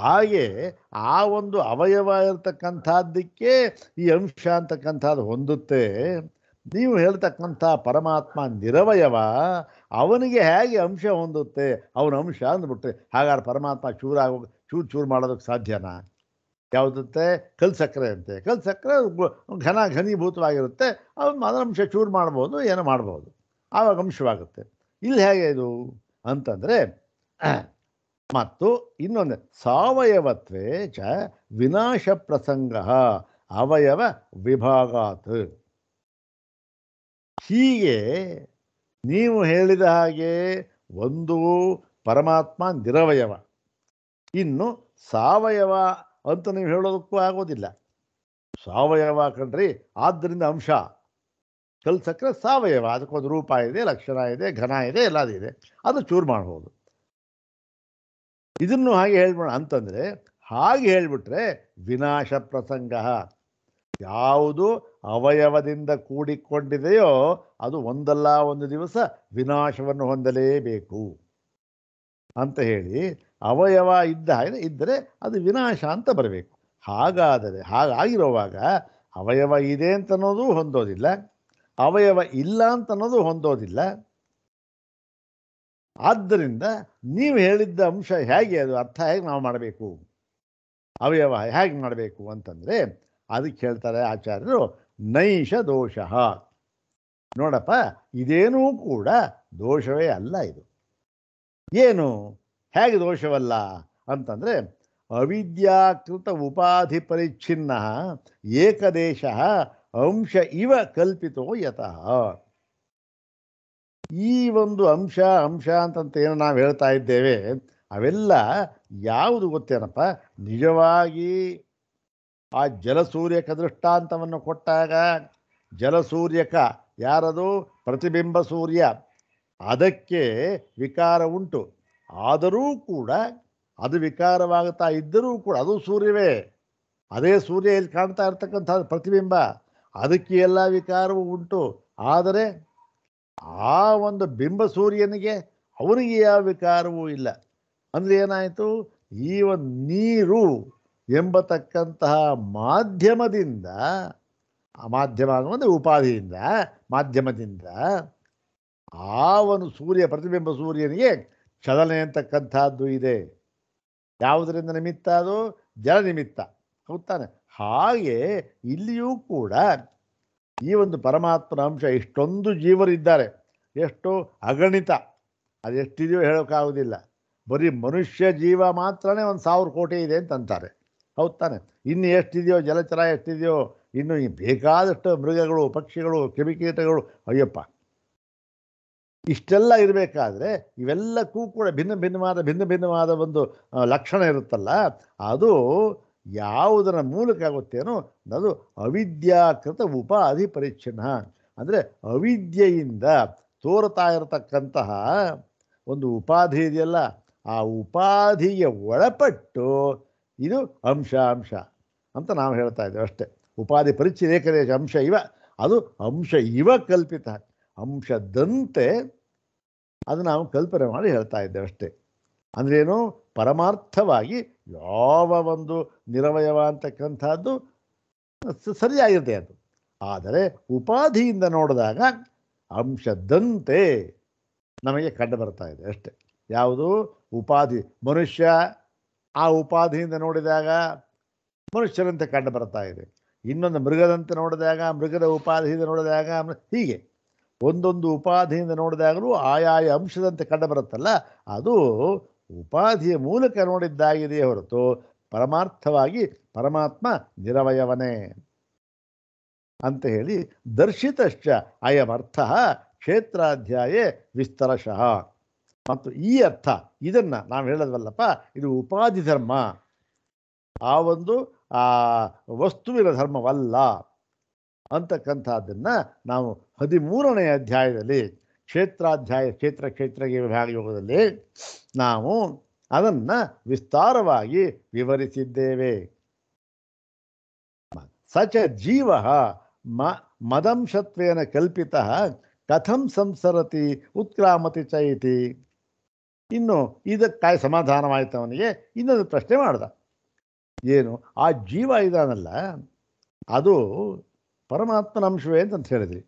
ಹಾಗೆ ಆ ಒಂದು ಅವಯವ ಇರತಕ್ಕಂಥದ್ದಕ್ಕೆ ಈ ಅಂಶ ಅಂತಕ್ಕಂಥದ್ದು ಹೊಂದುತ್ತೆ ನೀವು ಹೇಳ್ತಕ್ಕಂಥ ಪರಮಾತ್ಮ ನಿರವಯವ ಅವನಿಗೆ ಹೇಗೆ ಅಂಶ ಹೊಂದುತ್ತೆ ಅವನ ಅಂಶ ಅಂದ್ಬಿಟ್ರೆ ಹಾಗಾದ್ರೆ ಪರಮಾತ್ಮ ಚೂರಾಗ ಚೂರು ಚೂರು ಮಾಡೋದಕ್ಕೆ ಸಾಧ್ಯನಾ ಯಾವುದಂತೆ ಕಲ್ ಸಕ್ಕರೆ ಅಂತೆ ಕಲ್ ಸಕ್ಕರೆ ಘನ ಘನೀಭೂತವಾಗಿರುತ್ತೆ ಅವನು ಅದರ ಅಂಶ ಚೂರು ಮಾಡ್ಬೋದು ಏನೋ ಮಾಡ್ಬೋದು ಆವಾಗ ಅಂಶವಾಗುತ್ತೆ ಇಲ್ಲಿ ಹೇಗೆ ಇದು ಅಂತಂದರೆ ಮತ್ತು ಇನ್ನೊಂದು ಸಾವಯವತ್ವೇ ಚ ವಿನಾಶ ಪ್ರಸಂಗ ಅವಯವ ವಿಭಾಗಾತ್ ಹೀಗೆ ನೀವು ಹೇಳಿದ ಹಾಗೆ ಒಂದು ಪರಮಾತ್ಮ ನಿರವಯವ ಇನ್ನು ಸಾವಯವ ಅಂತ ನೀವು ಹೇಳೋದಕ್ಕೂ ಆಗೋದಿಲ್ಲ ಸಾವಯವ ಕಣ್ರಿ ಆದ್ದರಿಂದ ಅಂಶ ಕೆಲಸಕ್ಕೆ ಸಾವಯವ ಅದಕ್ಕೊಂದು ರೂಪ ಇದೆ ಲಕ್ಷಣ ಇದೆ ಘನ ಇದೆ ಎಲ್ಲದಿದೆ ಅದು ಚೂರು ಮಾಡ್ಬೋದು ಇದನ್ನು ಹಾಗೆ ಹೇಳ್ಬೋಣ ಅಂತಂದರೆ ಹಾಗೆ ಹೇಳ್ಬಿಟ್ರೆ ವಿನಾಶ ಪ್ರಸಂಗ ಯಾವುದು ಅವಯವದಿಂದ ಕೂಡಿಕೊಂಡಿದೆಯೋ ಅದು ಒಂದಲ್ಲ ಒಂದು ದಿವಸ ವಿನಾಶವನ್ನು ಹೊಂದಲೇಬೇಕು ಅಂತ ಹೇಳಿ ಅವಯವ ಇದ್ದ ಹಾಗೆ ಇದ್ದರೆ ಅದು ವಿನಾಶ ಅಂತ ಬರಬೇಕು ಹಾಗಾದರೆ ಹಾಗಾಗಿರುವಾಗ ಅವಯವ ಇದೆ ಅಂತನ್ನೋದು ಹೊಂದೋದಿಲ್ಲ ಅವಯವ ಇಲ್ಲ ಅಂತನ್ನೋದು ಹೊಂದೋದಿಲ್ಲ ಆದ್ದರಿಂದ ನೀವು ಹೇಳಿದ್ದ ಅಂಶ ಹೇಗೆ ಅದು ಅರ್ಥ ಹೇಗೆ ನಾವು ಮಾಡಬೇಕು ಅವಯವ ಹೇಗೆ ಮಾಡಬೇಕು ಅಂತಂದರೆ ಅದಕ್ಕೆ ಹೇಳ್ತಾರೆ ಆಚಾರ್ಯರು ನೈಷ ದೋಷ ನೋಡಪ್ಪ ಇದೇನೂ ಕೂಡ ದೋಷವೇ ಅಲ್ಲ ಇದು ಏನು ಹೇಗೆ ದೋಷವಲ್ಲ ಅಂತಂದರೆ ಅವಿದ್ಯಾಕೃತ ಉಪಾಧಿ ಪರಿಚ್ಛಿನ್ನ ಏಕದೇಶ ಅಂಶ ಇವ ಕಲ್ಪಿತೋ ಯತಃ ಈ ಒಂದು ಅಂಶ ಅಂಶ ಅಂತಂತ ಏನು ನಾವು ಹೇಳ್ತಾ ಇದ್ದೇವೆ ಅವೆಲ್ಲ ಯಾವುದು ಗೊತ್ತೇನಪ್ಪ ನಿಜವಾಗಿ ಆ ಜಲಸೂರ್ಯಕ ದೃಷ್ಟಾಂತವನ್ನು ಕೊಟ್ಟಾಗ ಜಲಸೂರ್ಯಕ ಯಾರದು ಪ್ರತಿಬಿಂಬ ಸೂರ್ಯ ಅದಕ್ಕೆ ವಿಕಾರ ಉಂಟು ಆದರೂ ಕೂಡ ಅದು ವಿಕಾರವಾಗುತ್ತಾ ಇದ್ದರೂ ಕೂಡ ಅದು ಸೂರ್ಯವೇ ಅದೇ ಸೂರ್ಯ ಇಲ್ಲಿ ಕಾಣ್ತಾ ಇರ್ತಕ್ಕಂಥ ಪ್ರತಿಬಿಂಬ ಅದಕ್ಕೆ ಎಲ್ಲ ವಿಕಾರವೂ ಉಂಟು ಆದರೆ ಆ ಒಂದು ಬಿಂಬ ಸೂರ್ಯನಿಗೆ ಅವನಿಗೆ ಯಾವ ವಿಕಾರವೂ ಇಲ್ಲ ಅಂದ್ರೆ ಏನಾಯಿತು ಈ ಒಂದು ನೀರು ಎಂಬತಕ್ಕಂತಹ ಮಾಧ್ಯಮದಿಂದ ಆ ಮಾಧ್ಯಮ ಅನ್ನೋದು ಉಪಾಧಿಯಿಂದ ಮಾಧ್ಯಮದಿಂದ ಆ ಒಂದು ಸೂರ್ಯ ಪ್ರತಿಬಿಂಬ ಸೂರ್ಯನಿಗೆ ಚಲನೆ ಅಂತಕ್ಕಂಥದ್ದು ಇದೆ ಯಾವುದರಿಂದ ನಿಮಿತ್ತ ಅದು ಜಲ ನಿಮಿತ್ತ ಹೌದಾನೆ ಹಾಗೆ ಇಲ್ಲಿಯೂ ಕೂಡ ಈ ಒಂದು ಪರಮಾತ್ಮನ ಅಂಶ ಇಷ್ಟೊಂದು ಜೀವರಿದ್ದಾರೆ ಎಷ್ಟು ಅಗಣಿತ ಅದೆಷ್ಟಿದೆಯೋ ಹೇಳೋಕ್ಕಾಗೋದಿಲ್ಲ ಬರೀ ಮನುಷ್ಯ ಜೀವ ಮಾತ್ರನೇ ಒಂದು ಸಾವಿರ ಕೋಟಿ ಇದೆ ಅಂತಂತಾರೆ ಅಂತಾರೆ ಹೌದು ತಾನೆ ಇನ್ನು ಎಷ್ಟಿದೆಯೋ ಜಲಚರ ಎಷ್ಟಿದೆಯೋ ಇನ್ನು ಈ ಬೇಕಾದಷ್ಟು ಮೃಗಗಳು ಪಕ್ಷಿಗಳು ಕಿವಿಕೀಟಗಳು ಅಯ್ಯಪ್ಪ ಇಷ್ಟೆಲ್ಲ ಇರಬೇಕಾದ್ರೆ ಇವೆಲ್ಲಕ್ಕೂ ಕೂಡ ಭಿನ್ನ ಭಿನ್ನವಾದ ಭಿನ್ನ ಭಿನ್ನವಾದ ಒಂದು ಲಕ್ಷಣ ಇರುತ್ತಲ್ಲ ಅದು ಯಾವುದರ ಮೂಲಕ ಆಗುತ್ತೇನೋ ಅದು ಅವಿದ್ಯಾಕೃತ ಉಪಾಧಿ ಪರಿಚ್ಛಿನ್ನ ಅಂದರೆ ಅವಿದ್ಯೆಯಿಂದ ತೋರ್ತಾ ಇರತಕ್ಕಂತಹ ಒಂದು ಉಪಾಧಿ ಇದೆಯಲ್ಲ ಆ ಉಪಾಧಿಗೆ ಒಳಪಟ್ಟು ಇದು ಅಂಶ ಅಂಶ ಅಂತ ನಾವು ಹೇಳ್ತಾ ಇದ್ದೇವೆ ಅಷ್ಟೇ ಉಪಾಧಿ ಪರಿಚಯ ಏಕದೇಶ ಅಂಶ ಇವ ಅದು ಅಂಶ ಇವ ಕಲ್ಪಿತ ಅಂಶದಂತೆ ಅದು ನಾವು ಕಲ್ಪನೆ ಮಾಡಿ ಹೇಳ್ತಾ ಇದ್ದೇವೆ ಅಷ್ಟೇ ಅಂದ್ರೇನು ಪರಮಾರ್ಥವಾಗಿ ಯಾವ ಒಂದು ನಿರವಯವ ಅಂತಕ್ಕಂಥದ್ದು ಸರಿಯಾಗಿರುತ್ತೆ ಅದು ಆದರೆ ಉಪಾಧಿಯಿಂದ ನೋಡಿದಾಗ ಅಂಶದಂತೆ ನಮಗೆ ಕಂಡು ಬರ್ತಾ ಇದೆ ಅಷ್ಟೆ ಯಾವುದು ಉಪಾಧಿ ಮನುಷ್ಯ ಆ ಉಪಾಧಿಯಿಂದ ನೋಡಿದಾಗ ಮನುಷ್ಯರಂತೆ ಕಂಡು ಬರ್ತಾ ಇದೆ ಇನ್ನೊಂದು ಮೃಗದಂತೆ ನೋಡಿದಾಗ ಮೃಗದ ಉಪಾಧಿಯಿಂದ ನೋಡಿದಾಗ ಹೀಗೆ ಒಂದೊಂದು ಉಪಾಧಿಯಿಂದ ನೋಡಿದಾಗಲೂ ಆಯಾಯ ಅಂಶದಂತೆ ಕಂಡು ಬರುತ್ತಲ್ಲ ಅದು ಉಪಾಧಿಯ ಮೂಲಕ ನೋಡಿದ್ದಾಗಿದೆಯೇ ಹೊರತು ಪರಮಾರ್ಥವಾಗಿ ಪರಮಾತ್ಮ ನಿರವಯವನೇ ಅಂತ ಹೇಳಿ ದರ್ಶಿತಶ್ಚ ಅಯಮರ್ಥ ಕ್ಷೇತ್ರಾಧ್ಯಾಯ ವಿಸ್ತರಶಃ ಮತ್ತು ಈ ಅರ್ಥ ಇದನ್ನ ನಾವು ಹೇಳದ್ವಲ್ಲಪ್ಪ ಇದು ಉಪಾಧಿ ಧರ್ಮ ಆ ಒಂದು ಆ ವಸ್ತುವಿನ ಧರ್ಮವಲ್ಲ ಅಂತಕ್ಕಂಥದ್ದನ್ನ ನಾವು ಹದಿಮೂರನೇ ಅಧ್ಯಾಯದಲ್ಲಿ ಕ್ಷೇತ್ರಾಧ್ಯಾಯ ಕ್ಷೇತ್ರ ಕ್ಷೇತ್ರಗೆ ವಿಭಾಗ ಯೋಗದಲ್ಲಿ ನಾವು ಅದನ್ನು ವಿಸ್ತಾರವಾಗಿ ವಿವರಿಸಿದ್ದೇವೆ ಸಚ ಜೀವ ಮ ಮದಂಶತ್ವೇನ ಕಲ್ಪಿತ ಕಥಂ ಸಂಸರತಿ ಉತ್ಕ್ರಾಮತಿ ಚೈತಿ ಇನ್ನು ಇದಕ್ಕಾಗಿ ಸಮಾಧಾನವಾಯಿತು ಅವನಿಗೆ ಇನ್ನೊಂದು ಪ್ರಶ್ನೆ ಮಾಡ್ದ ಏನು ಆ ಜೀವ ಇದಾನಲ್ಲ ಅದು ಪರಮಾತ್ಮನ ಅಂಶವೇ ಅಂತ ಹೇಳಿದ್ರಿ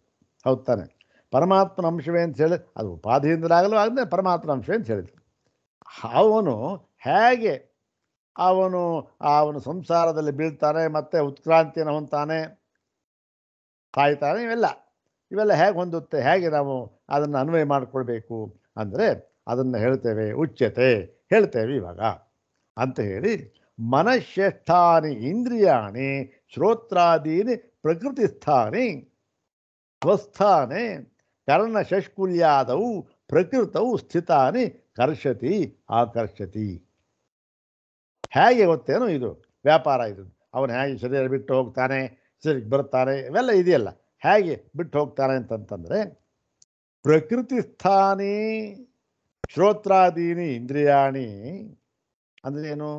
ಹೌದು ತಾನೆ ಪರಮಾತ್ಮನ ಅಂಶವೇ ಅಂತ ಹೇಳಿ ಅದು ಉಪಾಧಿಯಿಂದಲಾಗಲೂ ಆಗದೆ ಪರಮಾತ್ಮ ಅಂಶವೇ ಅಂತ ಹೇಳಿದ್ರು ಅವನು ಹೇಗೆ ಅವನು ಅವನು ಸಂಸಾರದಲ್ಲಿ ಬೀಳ್ತಾನೆ ಮತ್ತು ಉತ್ಕ್ರಾಂತಿಯನ್ನು ಹೊಂದ್ತಾನೆ ಕಾಯ್ತಾನೆ ಇವೆಲ್ಲ ಇವೆಲ್ಲ ಹೇಗೆ ಹೊಂದುತ್ತೆ ಹೇಗೆ ನಾವು ಅದನ್ನು ಅನ್ವಯ ಮಾಡಿಕೊಳ್ಬೇಕು ಅಂದರೆ ಅದನ್ನು ಹೇಳ್ತೇವೆ ಉಚ್ಯತೆ ಹೇಳ್ತೇವೆ ಇವಾಗ ಅಂತ ಹೇಳಿ ಮನಶ್ರೇಷ್ಠಾನಿ ಇಂದ್ರಿಯಾಣಿ ಶ್ರೋತ್ರಾದೀನಿ ಸ್ಥಾನಿ ಸ್ವಸ್ಥಾನೇ ಕರ್ಣಶಷ್ಕುಲ್ಯಾದವು ಪ್ರಕೃತವು ಸ್ಥಿತಾನಿ ಕರ್ಷತಿ ಆಕರ್ಷತಿ ಹೇಗೆ ಗೊತ್ತೇನು ಇದು ವ್ಯಾಪಾರ ಇದು ಅವನು ಹೇಗೆ ಶರೀರ ಬಿಟ್ಟು ಹೋಗ್ತಾನೆ ಶರೀರಕ್ಕೆ ಬರ್ತಾನೆ ಇವೆಲ್ಲ ಇದೆಯಲ್ಲ ಹೇಗೆ ಬಿಟ್ಟು ಹೋಗ್ತಾನೆ ಅಂತಂತಂದರೆ ಪ್ರಕೃತಿ ಸ್ಥಾನಿ ಶ್ರೋತ್ರಾದೀನಿ ಇಂದ್ರಿಯಾಣಿ ಅಂದರೆ ಏನು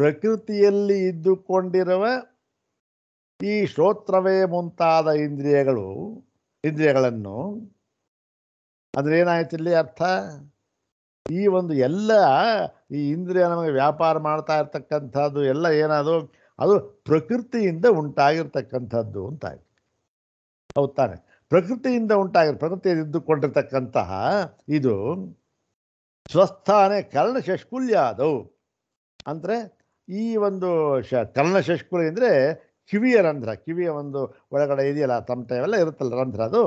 ಪ್ರಕೃತಿಯಲ್ಲಿ ಇದ್ದುಕೊಂಡಿರುವ ಈ ಶ್ರೋತ್ರವೇ ಮುಂತಾದ ಇಂದ್ರಿಯಗಳು ಇಂದ್ರಿಯಗಳನ್ನು ಅಂದ್ರೆ ಏನಾಯ್ತು ಇಲ್ಲಿ ಅರ್ಥ ಈ ಒಂದು ಎಲ್ಲ ಈ ಇಂದ್ರಿಯ ನಮಗೆ ವ್ಯಾಪಾರ ಮಾಡ್ತಾ ಇರ್ತಕ್ಕಂಥದ್ದು ಎಲ್ಲ ಏನದು ಅದು ಪ್ರಕೃತಿಯಿಂದ ಉಂಟಾಗಿರ್ತಕ್ಕಂಥದ್ದು ಅಂತ ಆಯ್ತು ಹೌದು ತಾನೆ ಪ್ರಕೃತಿಯಿಂದ ಉಂಟಾಗಿ ಪ್ರಕೃತಿಯಲ್ಲಿ ಇದ್ದುಕೊಂಡಿರ್ತಕ್ಕಂತಹ ಇದು ಸ್ವಸ್ಥಾನೇ ಕರ್ಣ ಶಷ್ಕುಲ್ಯ ಅದು ಅಂದರೆ ಈ ಒಂದು ಶ ಕರ್ಣ ಶಷ್ಕುಲಿ ಅಂದರೆ ಕಿವಿಯ ರಂಧ್ರ ಕಿವಿಯ ಒಂದು ಒಳಗಡೆ ಇದೆಯಲ್ಲ ತಮಟೆ ಎಲ್ಲ ಇರುತ್ತಲ್ಲ ರಂಧ್ರ ಅದು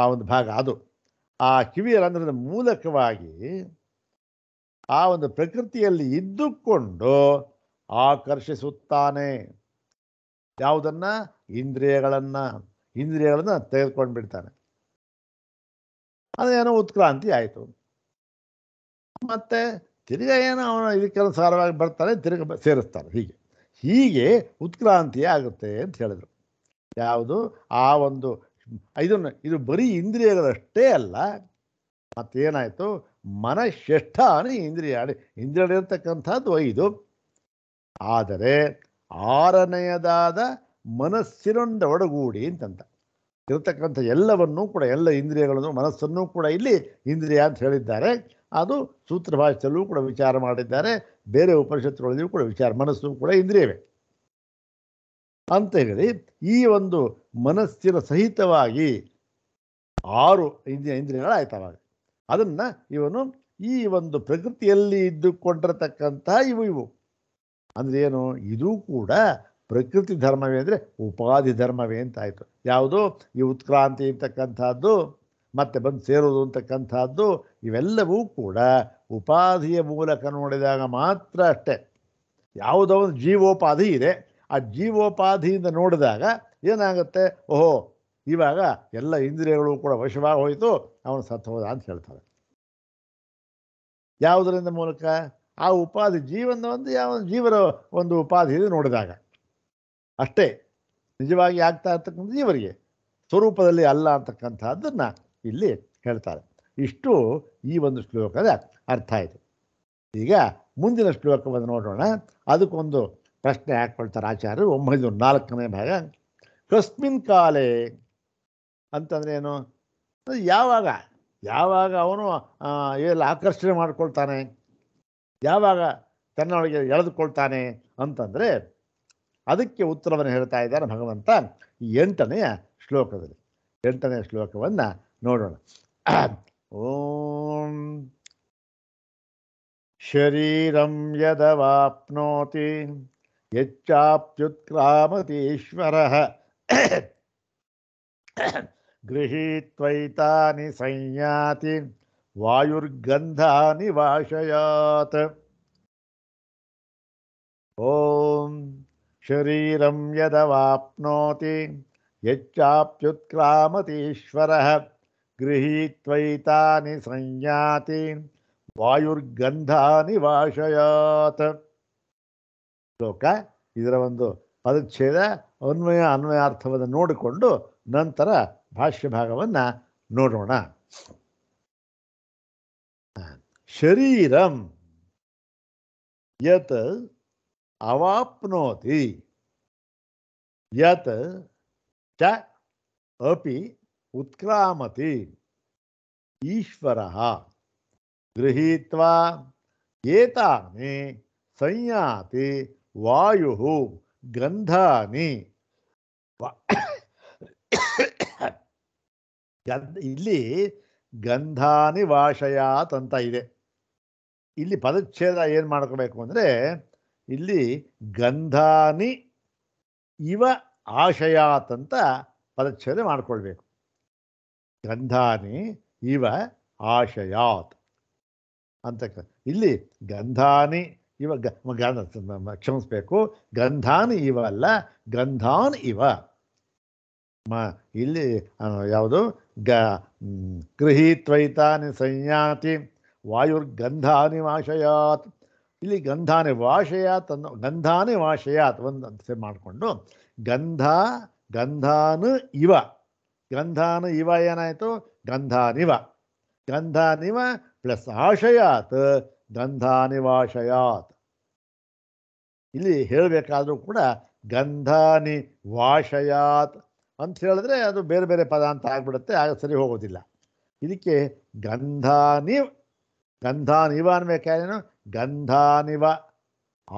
ಆ ಒಂದು ಭಾಗ ಅದು ಆ ಕಿವಿಯ ರಂಧ್ರದ ಮೂಲಕವಾಗಿ ಆ ಒಂದು ಪ್ರಕೃತಿಯಲ್ಲಿ ಇದ್ದುಕೊಂಡು ಆಕರ್ಷಿಸುತ್ತಾನೆ ಯಾವುದನ್ನ ಇಂದ್ರಿಯಗಳನ್ನು ಇಂದ್ರಿಯಗಳನ್ನು ತೆಗೆದುಕೊಂಡು ಬಿಡ್ತಾನೆ ಅದೇನೋ ಉತ್ಕ್ರಾಂತಿ ಆಯಿತು ಮತ್ತೆ ತಿರ್ಗ ಏನೋ ಇದಕ್ಕೆಲ್ಲ ಸಾರವಾಗಿ ಬರ್ತಾನೆ ತಿರ್ಗ ಸೇರಿಸ್ತಾನೆ ಹೀಗೆ ಹೀಗೆ ಉತ್ಕ್ರಾಂತಿ ಆಗುತ್ತೆ ಅಂತ ಹೇಳಿದ್ರು ಯಾವುದು ಆ ಒಂದು ಇದನ್ನು ಇದು ಬರೀ ಇಂದ್ರಿಯಗಳಷ್ಟೇ ಅಲ್ಲ ಮತ್ತೇನಾಯಿತು ಇಂದ್ರಿಯ ಇಂದ್ರಿಯ ಇಂದ್ರಿಯರ್ತಕ್ಕಂಥದ್ದು ಐದು ಆದರೆ ಆರನೆಯದಾದ ಮನಸ್ಸಿನೊಂದ ಒಡಗೂಡಿ ಅಂತಂತ ಇರತಕ್ಕಂಥ ಎಲ್ಲವನ್ನೂ ಕೂಡ ಎಲ್ಲ ಇಂದ್ರಿಯಗಳನ್ನು ಮನಸ್ಸನ್ನು ಕೂಡ ಇಲ್ಲಿ ಇಂದ್ರಿಯ ಅಂತ ಹೇಳಿದ್ದಾರೆ ಅದು ಸೂತ್ರ ಭಾಷೆಯಲ್ಲೂ ಕೂಡ ವಿಚಾರ ಮಾಡಿದ್ದಾರೆ ಬೇರೆ ಉಪನಿಷತ್ತುಗಳಲ್ಲಿಯೂ ಕೂಡ ವಿಚಾರ ಮನಸ್ಸು ಕೂಡ ಇಂದ್ರಿಯವೇ ಅಂತ ಹೇಳಿ ಈ ಒಂದು ಮನಸ್ಸಿನ ಸಹಿತವಾಗಿ ಆರು ಇಂದ್ರಿಯ ಇಂದ್ರಿಯಗಳಾಯ್ತವಾಗ ಅದನ್ನು ಇವನು ಈ ಒಂದು ಪ್ರಕೃತಿಯಲ್ಲಿ ಇದ್ದುಕೊಂಡಿರತಕ್ಕಂತಹ ಇವು ಇವು ಅಂದ್ರೆ ಏನು ಇದೂ ಕೂಡ ಪ್ರಕೃತಿ ಧರ್ಮವೇ ಅಂದರೆ ಉಪಾಧಿ ಧರ್ಮವೇ ಅಂತ ಯಾವುದು ಈ ಉತ್ಕ್ರಾಂತಿ ಇರ್ತಕ್ಕಂಥದ್ದು ಮತ್ತೆ ಬಂದು ಸೇರೋದು ಅಂತಕ್ಕಂಥದ್ದು ಇವೆಲ್ಲವೂ ಕೂಡ ಉಪಾಧಿಯ ಮೂಲಕ ನೋಡಿದಾಗ ಮಾತ್ರ ಅಷ್ಟೇ ಯಾವುದೋ ಒಂದು ಜೀವೋಪಾಧಿ ಇದೆ ಆ ಜೀವೋಪಾಧಿಯಿಂದ ನೋಡಿದಾಗ ಏನಾಗುತ್ತೆ ಓಹೋ ಇವಾಗ ಎಲ್ಲ ಇಂದ್ರಿಯಗಳು ಕೂಡ ವಶವಾಗಿ ಹೋಯಿತು ಅವನು ಸತ್ತು ಹೋದ ಅಂತ ಹೇಳ್ತಾರೆ ಯಾವುದರಿಂದ ಮೂಲಕ ಆ ಉಪಾಧಿ ಜೀವನ ಒಂದು ಯಾವ ಜೀವರ ಒಂದು ಉಪಾಧಿ ನೋಡಿದಾಗ ಅಷ್ಟೇ ನಿಜವಾಗಿ ಆಗ್ತಾ ಇರ್ತಕ್ಕಂಥ ಜೀವರಿಗೆ ಸ್ವರೂಪದಲ್ಲಿ ಅಲ್ಲ ಅಂತಕ್ಕಂಥದ್ದನ್ನ ಇಲ್ಲಿ ಹೇಳ್ತಾರೆ ಇಷ್ಟು ಈ ಒಂದು ಶ್ಲೋಕದ ಅರ್ಥ ಆಯಿತು ಈಗ ಮುಂದಿನ ಶ್ಲೋಕವನ್ನು ನೋಡೋಣ ಅದಕ್ಕೊಂದು ಪ್ರಶ್ನೆ ಹಾಕ್ಕೊಳ್ತಾರೆ ಆಚಾರ್ಯರು ಒಂಬೈನೂರ ನಾಲ್ಕನೇ ಭಾಗ ಕಸ್ಮಿನ್ ಕಾಲೇ ಅಂತಂದ್ರೆ ಏನು ಯಾವಾಗ ಯಾವಾಗ ಅವನು ಎಲ್ಲ ಆಕರ್ಷಣೆ ಮಾಡಿಕೊಳ್ತಾನೆ ಯಾವಾಗ ತನ್ನೊಳಗೆ ಎಳೆದುಕೊಳ್ತಾನೆ ಅಂತಂದರೆ ಅದಕ್ಕೆ ಉತ್ತರವನ್ನು ಹೇಳ್ತಾ ಇದ್ದಾರೆ ಭಗವಂತ ಎಂಟನೆಯ ಶ್ಲೋಕದಲ್ಲಿ ಎಂಟನೆಯ ಶ್ಲೋಕವನ್ನು ನೋಡೋಣ ಓಂ ಶರೀರಂ ಯದವಾಪ್ನೋತಿ ಹೆಚ್ಚಾಪ್ಯುತ್ಕ್ರಾಮತೀಶ್ವರ గృహీత్వైతాని సంయాతి వాయుర్గంధాని వాషయాత్ ఓం శరీరం యదవాప్నోతి యచ్చాప్యుత్క్రామతీశ్వర గృహీత్వైతాని సంయాతి ವಾಯುರ್ಗಂಧಾನಿ ವಾಶಯಾತ್ ಶ್ಲೋಕ ಇದರ ಒಂದು ಅನ್ವಯ ಅನ್ವಯಾರ್ಥವನ್ನು ನೋಡಿಕೊಂಡು ನಂತರ ಭಾಷ್ಯ ಭಾಗವನ್ನು ನೋಡೋಣ ಶರೀರಂ ಯತ್ ಅವಾಪ್ನೋತಿ ಯತ್ ಚ ಅಪಿ ಉತ್ಕ್ರಾಮತಿ ಈಶ್ವರ ಗೃಹೀತ್ವಾ ಏತಾನಿ ಸಂಯಾತಿ ವಾಯು ಗ್ರಂಥಾನಿ ಇಲ್ಲಿ ಗಂಧಾನಿ ವಾಷಯಾತ್ ಅಂತ ಇದೆ ಇಲ್ಲಿ ಪದಚ್ಛೇದ ಏನು ಮಾಡ್ಕೋಬೇಕು ಅಂದರೆ ಇಲ್ಲಿ ಗಂಧಾನಿ ಇವ ಆಶಯಾತ್ ಅಂತ ಪದಚ್ಛೇದ ಮಾಡ್ಕೊಳ್ಬೇಕು ಗಂಧಾನಿ ಇವ ಆಶಯಾತ್ ಅಂತ ಇಲ್ಲಿ ಗಂಧಾನಿ ಇವ ಕ್ಷಮಿಸ್ಬೇಕು ಗಂಧಾನ್ ಇವ ಅಲ್ಲ ಗಂಧಾನ್ ಇವ ಮ ಇಲ್ಲಿ ಯಾವುದು ಗ ಗೃಹೀತ್ವೈತಾನಿ ಸಂಯಾತಿ ವಾಯುರ್ಗಂಧಾನಿ ವಾಶಯಾತ್ ಇಲ್ಲಿ ಗಂಧಾನಿ ವಾಶಯಾತ್ ಅನ್ನೋ ಗಂಧಾನಿ ವಾಶಯಾತ್ ಒಂದು ಅಂತ ಮಾಡಿಕೊಂಡು ಗಂಧ ಗಂಧಾನ್ ಇವ ಗಂಧಾನು ಇವ ಏನಾಯಿತು ಗಂಧಾನಿವ ಗಂಧಾನಿವ ಪ್ಲಸ್ ಆಶಯಾತ್ ಗಂಧಾನಿವಾಶಯಾತ್ ಇಲ್ಲಿ ಹೇಳಬೇಕಾದ್ರೂ ಕೂಡ ಗಂಧಾನಿ ವಾಶಯಾತ್ ಅಂತ ಹೇಳಿದ್ರೆ ಅದು ಬೇರೆ ಬೇರೆ ಪದ ಅಂತ ಆಗ್ಬಿಡುತ್ತೆ ಆಗ ಸರಿ ಹೋಗೋದಿಲ್ಲ ಇದಕ್ಕೆ ಗಂಧಾನಿ ಗಂಧಾನಿವ ಅನ್ಬೇಕೇನು ಗಂಧಾನಿವ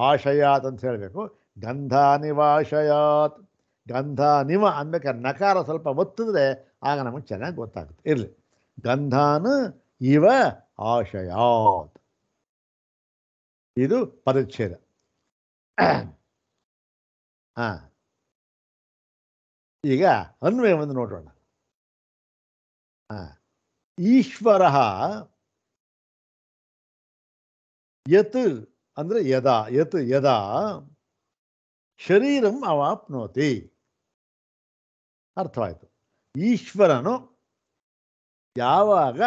ಆಶಯಾತ್ ಅಂತ ಹೇಳಬೇಕು ಗಂಧಾನಿವಾಶಯಾತ್ ಗಂಧಾನಿವ ಅನ್ಬೇಕಾದ್ರೆ ನಕಾರ ಸ್ವಲ್ಪ ಒತ್ತಿದ್ರೆ ಆಗ ನಮಗೆ ಚೆನ್ನಾಗಿ ಗೊತ್ತಾಗುತ್ತೆ ಇರಲಿ ಗಂಧಾನು ಇವ ಆಶಯಾತ್ ಇದು ಪದಚ್ಛೇದ ಈಗ ಅನ್ವಯವನ್ನು ನೋಡೋಣ ಹಾ ಈಶ್ವರ ಯತ್ ಅಂದರೆ ಯದಾ ಯತ್ ಯದಾ ಶರೀರಂ ಅವಾಪ್ನೋತಿ ಅರ್ಥವಾಯಿತು ಈಶ್ವರನು ಯಾವಾಗ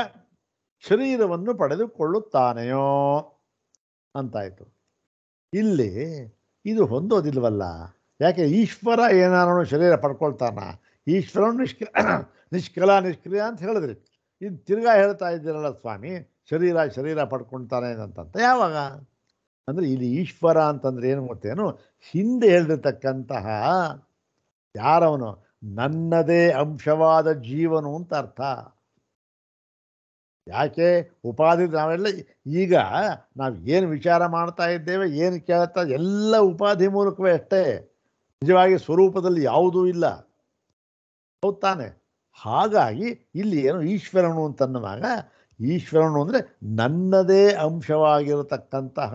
ಶರೀರವನ್ನು ಪಡೆದುಕೊಳ್ಳುತ್ತಾನೆಯೋ ಅಂತಾಯಿತು ಇಲ್ಲಿ ಇದು ಹೊಂದೋದಿಲ್ವಲ್ಲ ಯಾಕೆ ಈಶ್ವರ ಏನಾರು ಶರೀರ ಪಡ್ಕೊಳ್ತಾನ ಈಶ್ವರನು ನಿಷ್ಕ ನಿಷ್ಕಲ ನಿಷ್ಕ್ರಿಯ ಅಂತ ಹೇಳಿದ್ರಿ ಇದು ತಿರ್ಗಾ ಹೇಳ್ತಾ ಇದ್ದೀರಲ್ಲ ಸ್ವಾಮಿ ಶರೀರ ಶರೀರ ಪಡ್ಕೊಳ್ತಾನೆ ಅಂತಂತ ಯಾವಾಗ ಅಂದರೆ ಇಲ್ಲಿ ಈಶ್ವರ ಅಂತಂದ್ರೆ ಏನು ಗೊತ್ತೇನು ಹಿಂದೆ ಹೇಳಿರ್ತಕ್ಕಂತಹ ಯಾರವನು ನನ್ನದೇ ಅಂಶವಾದ ಜೀವನು ಅಂತ ಅರ್ಥ ಯಾಕೆ ಉಪಾಧಿ ನಾವೆಲ್ಲ ಈಗ ನಾವು ಏನು ವಿಚಾರ ಮಾಡ್ತಾ ಇದ್ದೇವೆ ಏನು ಕೇಳ್ತಾ ಎಲ್ಲ ಉಪಾಧಿ ಮೂಲಕವೇ ಅಷ್ಟೇ ನಿಜವಾಗಿ ಸ್ವರೂಪದಲ್ಲಿ ಯಾವುದೂ ಇಲ್ಲ ಹೌದಾನೆ ಹಾಗಾಗಿ ಇಲ್ಲಿ ಏನು ಈಶ್ವರನು ಅಂತನ್ನುವಾಗ ಈಶ್ವರನು ಅಂದರೆ ನನ್ನದೇ ಅಂಶವಾಗಿರತಕ್ಕಂತಹ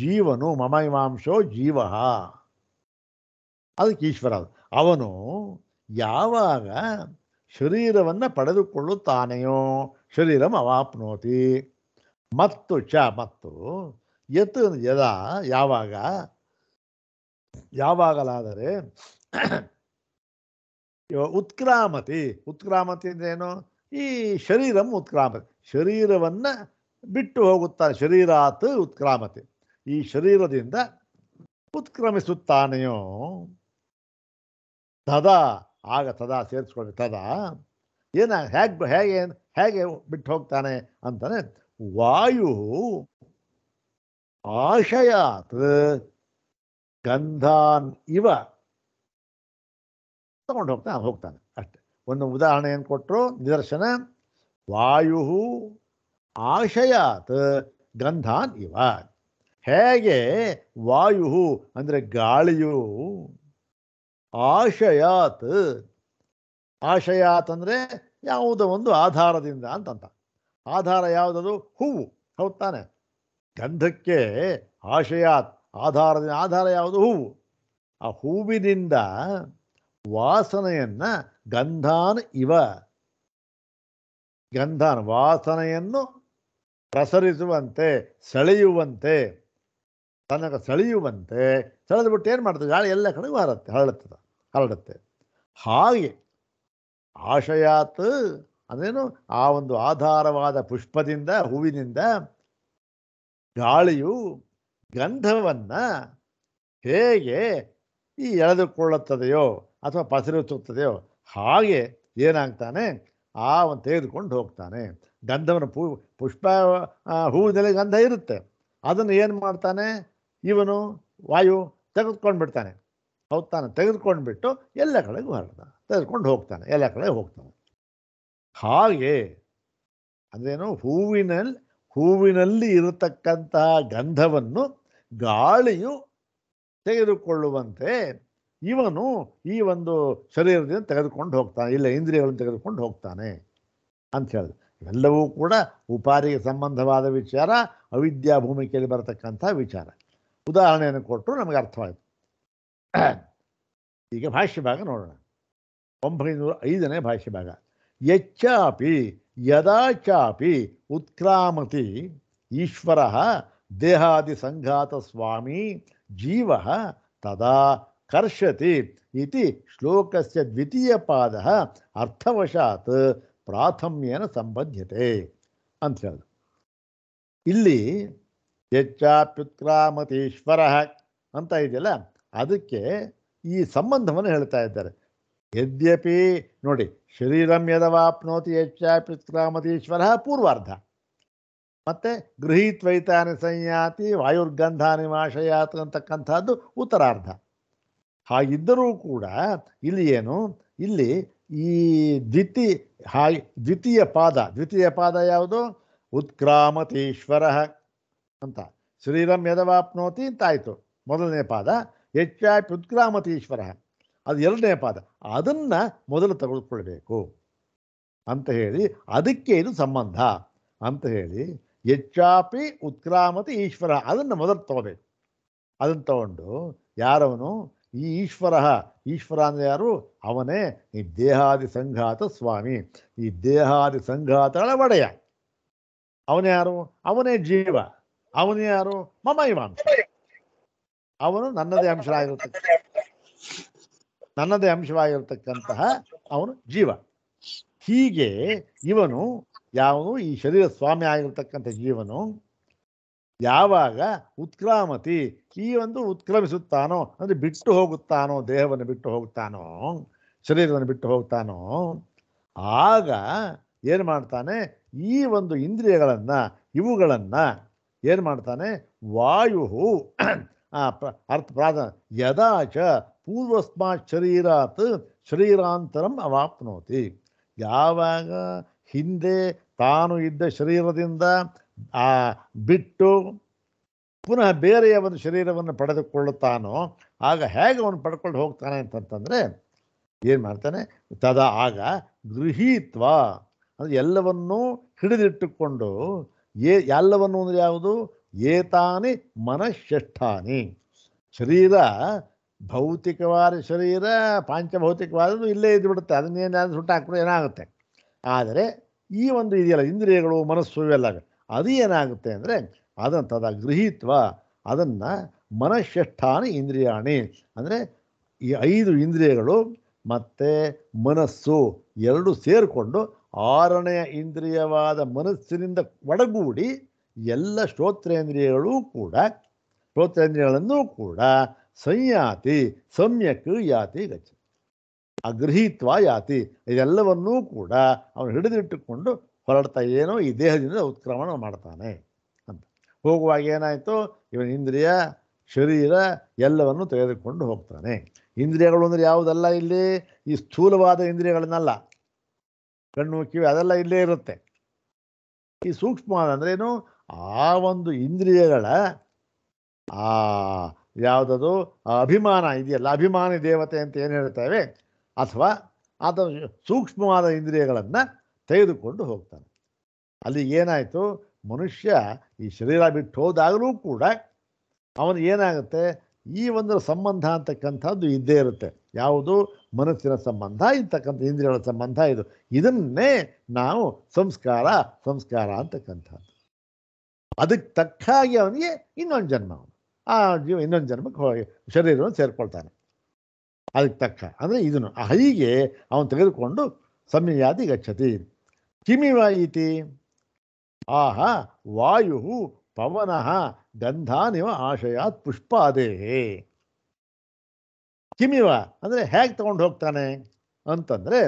ಜೀವನು ಮಮಯಮಾಂಶೋ ಜೀವ ಅದಕ್ಕೆ ಈಶ್ವರ ಅವನು ಯಾವಾಗ ಶರೀರವನ್ನು ಪಡೆದುಕೊಳ್ಳುತ್ತಾನೆಯೋ ಶರೀರಂ ಅವಾಪ್ನೋತಿ ಮತ್ತು ಚ ಮತ್ತು ಎತ್ ಯದ ಯಾವಾಗ ಯಾವಾಗಲಾದರೆ ಉತ್ಕ್ರಾಮತಿ ಉತ್ಕ್ರಾಮತಿ ಅಂದ್ರೆ ಏನು ಈ ಶರೀರಂ ಉತ್ಕ್ರಾಮತಿ ಶರೀರವನ್ನು ಬಿಟ್ಟು ಹೋಗುತ್ತಾನೆ ಶರೀರಾತ್ ಉತ್ಕ್ರಾಮತಿ ಈ ಶರೀರದಿಂದ ಉತ್ಕ್ರಮಿಸುತ್ತಾನೆಯೋ ತದಾ ಆಗ ತದಾ ಸೇರಿಸ್ಕೊಂಡ್ರೆ ತದಾ ಏನ ಹೇಗೆ ಹೇಗೆ ಹೇಗೆ ಬಿಟ್ಟು ಹೋಗ್ತಾನೆ ಅಂತಾನೆ ವಾಯು ಆಶಯಾತ್ ಗಂಧಾನ್ ಇವ ತಗೊಂಡು ಹೋಗ್ತಾನೆ ಹೋಗ್ತಾನೆ ಅಷ್ಟೆ ಒಂದು ಉದಾಹರಣೆ ಏನು ಕೊಟ್ಟರು ನಿದರ್ಶನ ವಾಯು ಆಶಯಾತ್ ಗಂಧಾನ್ ಇವ ಹೇಗೆ ವಾಯು ಅಂದರೆ ಗಾಳಿಯು ಆಶಯಾತ್ ಆಶಯಾತ್ ಅಂದರೆ ಯಾವುದೋ ಒಂದು ಆಧಾರದಿಂದ ಅಂತಂತ ಆಧಾರ ಯಾವುದದು ಹೂವು ಹೌದು ತಾನೆ ಗಂಧಕ್ಕೆ ಆಶಯಾತ್ ಆಧಾರದಿಂದ ಆಧಾರ ಯಾವುದು ಹೂವು ಆ ಹೂವಿನಿಂದ ವಾಸನೆಯನ್ನು ಗಂಧಾನ್ ಇವ ಗಂಧಾನ್ ವಾಸನೆಯನ್ನು ಪ್ರಸರಿಸುವಂತೆ ಸೆಳೆಯುವಂತೆ ತನಕ ಸೆಳೆಯುವಂತೆ ಸೆಳೆದು ಬಿಟ್ಟು ಏನು ಮಾಡ್ತದೆ ಗಾಳಿ ಎಲ್ಲ ಕಡೆಗೂ ಹರತ್ತೆ ಹರಳುತ್ತದೆ ಹರಡುತ್ತೆ ಹಾಗೆ ಆಶಯಾತ್ ಅಂದ್ರೇನು ಆ ಒಂದು ಆಧಾರವಾದ ಪುಷ್ಪದಿಂದ ಹೂವಿನಿಂದ ಗಾಳಿಯು ಗಂಧವನ್ನು ಹೇಗೆ ಈ ಎಳೆದುಕೊಳ್ಳುತ್ತದೆಯೋ ಅಥವಾ ಪಸರಿಸುತ್ತದೆಯೋ ಹಾಗೆ ಏನಾಗ್ತಾನೆ ಆ ಒಂದು ತೆಗೆದುಕೊಂಡು ಹೋಗ್ತಾನೆ ಗಂಧವನ್ನು ಪು ಪುಷ್ಪ ಹೂವಿನಲ್ಲಿ ಗಂಧ ಇರುತ್ತೆ ಅದನ್ನು ಏನು ಮಾಡ್ತಾನೆ ಇವನು ವಾಯು ತೆಗೆದುಕೊಂಡು ಬಿಡ್ತಾನೆ ಹೌದು ತಾನೆ ಬಿಟ್ಟು ಎಲ್ಲ ಕಡೆಗೂ ಹರಡ್ತಾನೆ ತೆಗೆದುಕೊಂಡು ಹೋಗ್ತಾನೆ ಎಲ್ಲ ಕಡೆ ಹೋಗ್ತಾನೆ ಹಾಗೆ ಅಂದ್ರೇನು ಹೂವಿನಲ್ಲಿ ಹೂವಿನಲ್ಲಿ ಇರತಕ್ಕಂತಹ ಗಂಧವನ್ನು ಗಾಳಿಯು ತೆಗೆದುಕೊಳ್ಳುವಂತೆ ಇವನು ಈ ಒಂದು ಶರೀರದಿಂದ ತೆಗೆದುಕೊಂಡು ಹೋಗ್ತಾನೆ ಇಲ್ಲ ಇಂದ್ರಿಯಗಳನ್ನು ತೆಗೆದುಕೊಂಡು ಹೋಗ್ತಾನೆ ಅಂತ ಹೇಳಿದೆ ಎಲ್ಲವೂ ಕೂಡ ಉಪಾರಿಗೆ ಸಂಬಂಧವಾದ ವಿಚಾರ ಅವಿದ್ಯಾ ಭೂಮಿಕೆಯಲ್ಲಿ ಬರತಕ್ಕಂಥ ವಿಚಾರ ಉದಾಹರಣೆಯನ್ನು ಕೊಟ್ಟರು ನಮಗೆ ಅರ್ಥವಾಯಿತು ಈಗ ಭಾಷ್ಯ ಭಾಗ ನೋಡೋಣ ಒಂಬೈನೂರ ಐದನೇ ಭಾಷೆ ಭಾಗ ಯಚ್ಚಾಪಿ ಯದಾಚಾಪಿ ಉತ್ಕ್ರಾಮತಿ ಈಶ್ವರ ದೇಹಾದಿ ಸಂಘಾತ ಸ್ವಾಮಿ ಜೀವ ತದಾ ಕರ್ಷತಿ ಇತಿ ಶ್ಲೋಕಸ್ಯ ದ್ವಿತೀಯ ಪಾದ ಅರ್ಥವಶಾತ್ ಪ್ರಾಥಮ್ಯನ ಸಂಬಂಧ್ಯತೆ ಅಂತ ಹೇಳಿದ್ರು ಇಲ್ಲಿ ಈಶ್ವರ ಅಂತ ಇದೆಯಲ್ಲ ಅದಕ್ಕೆ ಈ ಸಂಬಂಧವನ್ನು ಹೇಳ್ತಾ ಇದ್ದಾರೆ ಯದ್ಯಪಿ ನೋಡಿ ಶರೀರಂ ಯದವಾಪ್ನೋತಿ ಹೆಚ್ಚಾಪಿತ್ಕ್ರಾಮತೀಶ್ವರ ಪೂರ್ವಾರ್ಧ ಮತ್ತೆ ಗೃಹೀತ್ವೈತಾನಿ ಸಂಯಾತಿ ವಾಯುರ್ಗಂಧಾನಿ ಮಾಶಯಾತ್ ಅಂತಕ್ಕಂಥದ್ದು ಉತ್ತರಾರ್ಧ ಹಾಗಿದ್ದರೂ ಕೂಡ ಇಲ್ಲಿ ಏನು ಇಲ್ಲಿ ಈ ದ್ವಿತಿ ಹಾಗೆ ದ್ವಿತೀಯ ಪಾದ ದ್ವಿತೀಯ ಪಾದ ಯಾವುದು ಉತ್ಕ್ರಾಮತೀಶ್ವರ ಅಂತ ಶ್ರೀರಂ ಯದವಾಪ್ನೋತಿ ಅಂತಾಯಿತು ಮೊದಲನೇ ಪಾದ ಹೆಚ್ಚಾಪಿ ಉತ್ಕ್ರಾಮತೀಶ್ವರ ಅದು ಎರಡನೇ ಪಾದ ಅದನ್ನ ಮೊದಲು ತಗೊಳ್ಕೊಳ್ಬೇಕು ಅಂತ ಹೇಳಿ ಅದಕ್ಕೆ ಇದು ಸಂಬಂಧ ಅಂತ ಹೇಳಿ ಹೆಚ್ಚಾಪಿ ಉತ್ಕ್ರಾಮತಿ ಈಶ್ವರ ಅದನ್ನು ಮೊದಲು ತಗೋಬೇಕು ಅದನ್ನು ತಗೊಂಡು ಯಾರವನು ಈ ಈಶ್ವರ ಈಶ್ವರ ಅಂದ್ರೆ ಯಾರು ಅವನೇ ಈ ದೇಹಾದಿ ಸಂಘಾತ ಸ್ವಾಮಿ ಈ ದೇಹಾದಿ ಸಂಘಾತಗಳ ಒಡೆಯ ಯಾರು ಅವನೇ ಜೀವ ಅವನೇ ಯಾರು ಮಮ ಇವಾಂಶ ಅವನು ನನ್ನದೇ ಅಂಶ ಆಗಿರುತ್ತೆ ತನ್ನದೇ ಅಂಶವಾಗಿರ್ತಕ್ಕಂತಹ ಅವನು ಜೀವ ಹೀಗೆ ಇವನು ಯಾವನು ಈ ಶರೀರ ಸ್ವಾಮಿ ಆಗಿರ್ತಕ್ಕಂಥ ಜೀವನು ಯಾವಾಗ ಉತ್ಕ್ರಾಮತಿ ಈ ಒಂದು ಉತ್ಕ್ರಮಿಸುತ್ತಾನೋ ಅಂದರೆ ಬಿಟ್ಟು ಹೋಗುತ್ತಾನೋ ದೇಹವನ್ನು ಬಿಟ್ಟು ಹೋಗುತ್ತಾನೋ ಶರೀರವನ್ನು ಬಿಟ್ಟು ಹೋಗುತ್ತಾನೋ ಆಗ ಏನು ಮಾಡ್ತಾನೆ ಈ ಒಂದು ಇಂದ್ರಿಯಗಳನ್ನು ಇವುಗಳನ್ನು ಏನು ಮಾಡ್ತಾನೆ ವಾಯು ಅರ್ಥ ಪ್ರಾಧ ಯದಾಚ ಪೂರ್ವಸ್ಮಾತ್ ಶರೀರಾತ್ ಶರೀರಾಂತರಂ ಅವಾಪ್ನೋತಿ ಯಾವಾಗ ಹಿಂದೆ ತಾನು ಇದ್ದ ಶರೀರದಿಂದ ಆ ಬಿಟ್ಟು ಪುನಃ ಬೇರೆಯ ಒಂದು ಶರೀರವನ್ನು ಪಡೆದುಕೊಳ್ಳುತ್ತಾನೋ ಆಗ ಹೇಗೆ ಅವನು ಪಡ್ಕೊಂಡು ಹೋಗ್ತಾನೆ ಅಂತಂತಂದರೆ ಏನು ಮಾಡ್ತಾನೆ ತದ ಆಗ ಗೃಹೀತ್ವ ಅಂದರೆ ಎಲ್ಲವನ್ನೂ ಹಿಡಿದಿಟ್ಟುಕೊಂಡು ಏ ಎಲ್ಲವನ್ನು ಅಂದರೆ ಯಾವುದು ಏತಾನಿ ಮನಃಷ್ಠಾನಿ ಶರೀರ ಭೌತಿಕವಾದ ಶರೀರ ಪಾಂಚಭೌತಿಕವಾದದ್ದು ಇಲ್ಲೇ ಇದ್ದು ಬಿಡುತ್ತೆ ಅದನ್ನೇನಾದ್ರೂ ಸುಟ್ಟು ಹಾಕ್ಬಿಟ್ಟು ಏನಾಗುತ್ತೆ ಆದರೆ ಈ ಒಂದು ಇದೆಯಲ್ಲ ಇಂದ್ರಿಯಗಳು ಮನಸ್ಸು ಇವೆಲ್ಲ ಅದು ಏನಾಗುತ್ತೆ ಅಂದರೆ ಅದನ್ನು ತದ ಗೃಹೀತ್ವ ಅದನ್ನು ಮನಶ್ಠಾನ ಇಂದ್ರಿಯಾಣಿ ಅಂದರೆ ಈ ಐದು ಇಂದ್ರಿಯಗಳು ಮತ್ತು ಮನಸ್ಸು ಎರಡು ಸೇರಿಕೊಂಡು ಆರನೆಯ ಇಂದ್ರಿಯವಾದ ಮನಸ್ಸಿನಿಂದ ಒಡಗೂಡಿ ಎಲ್ಲ ಶ್ರೋತ್ರೇಂದ್ರಿಯಗಳೂ ಕೂಡ ಶ್ರೋತ್ರೇಂದ್ರಿಯಗಳನ್ನೂ ಕೂಡ ಸಂಯಾತಿ ಸಮ್ಯಕ್ ಯಾತಿ ಗಚ್ಚ ಅಗೃಹೀತ್ವ ಯಾತಿ ಇದೆಲ್ಲವನ್ನೂ ಕೂಡ ಅವನು ಹಿಡಿದಿಟ್ಟುಕೊಂಡು ಹೊರಡ್ತಾ ಏನೋ ಈ ದೇಹದಿಂದ ಉತ್ಕ್ರಮಣ ಮಾಡ್ತಾನೆ ಅಂತ ಹೋಗುವಾಗ ಏನಾಯಿತು ಇವನ ಇಂದ್ರಿಯ ಶರೀರ ಎಲ್ಲವನ್ನು ತೆಗೆದುಕೊಂಡು ಹೋಗ್ತಾನೆ ಇಂದ್ರಿಯಗಳು ಅಂದರೆ ಯಾವುದಲ್ಲ ಇಲ್ಲಿ ಈ ಸ್ಥೂಲವಾದ ಇಂದ್ರಿಯಗಳನ್ನಲ್ಲ ಕಣ್ಣು ಕಿವಿ ಅದೆಲ್ಲ ಇಲ್ಲೇ ಇರುತ್ತೆ ಈ ಸೂಕ್ಷ್ಮವಾದ ಅಂದ್ರೇನು ಆ ಒಂದು ಇಂದ್ರಿಯಗಳ ಆ ಯಾವುದದು ಅಭಿಮಾನ ಇದೆಯಲ್ಲ ಅಭಿಮಾನಿ ದೇವತೆ ಅಂತ ಏನು ಹೇಳ್ತೇವೆ ಅಥವಾ ಆತ ಸೂಕ್ಷ್ಮವಾದ ಇಂದ್ರಿಯಗಳನ್ನು ತೆಗೆದುಕೊಂಡು ಹೋಗ್ತಾನೆ ಅಲ್ಲಿ ಏನಾಯಿತು ಮನುಷ್ಯ ಈ ಶರೀರ ಬಿಟ್ಟು ಹೋದಾಗಲೂ ಕೂಡ ಅವನು ಏನಾಗುತ್ತೆ ಈ ಒಂದು ಸಂಬಂಧ ಅಂತಕ್ಕಂಥದ್ದು ಇದ್ದೇ ಇರುತ್ತೆ ಯಾವುದು ಮನಸ್ಸಿನ ಸಂಬಂಧ ಇರ್ತಕ್ಕಂಥ ಇಂದ್ರಿಯಗಳ ಸಂಬಂಧ ಇದು ಇದನ್ನೇ ನಾವು ಸಂಸ್ಕಾರ ಸಂಸ್ಕಾರ ಅಂತಕ್ಕಂಥದ್ದು ಅದಕ್ಕೆ ತಕ್ಕ ಹಾಗೆ ಅವನಿಗೆ ಇನ್ನೊಂದು ಜನ್ಮ ಆ ಜೀವ ಇನ್ನೊಂದು ಜನ್ಮಕ್ಕೆ ಹೋಗಿ ಶರೀರವನ್ನು ಸೇರ್ಕೊಳ್ತಾನೆ ಅದಕ್ಕೆ ತಕ್ಕ ಅಂದರೆ ಇದನ್ನು ಹೀಗೆ ಅವನು ತೆಗೆದುಕೊಂಡು ಸಮಯಾದಿ ಗಚ್ಚತಿ ಕಿಮಿವ ಇತಿ ಆಹ ವಾಯು ಪವನ ಗಂಧಾನಿವ ಆಶಯಾತ್ ಪುಷ್ಪಾದೇ ಕಿಮಿವ ಅಂದರೆ ಹೇಗೆ ತಗೊಂಡು ಹೋಗ್ತಾನೆ ಅಂತಂದರೆ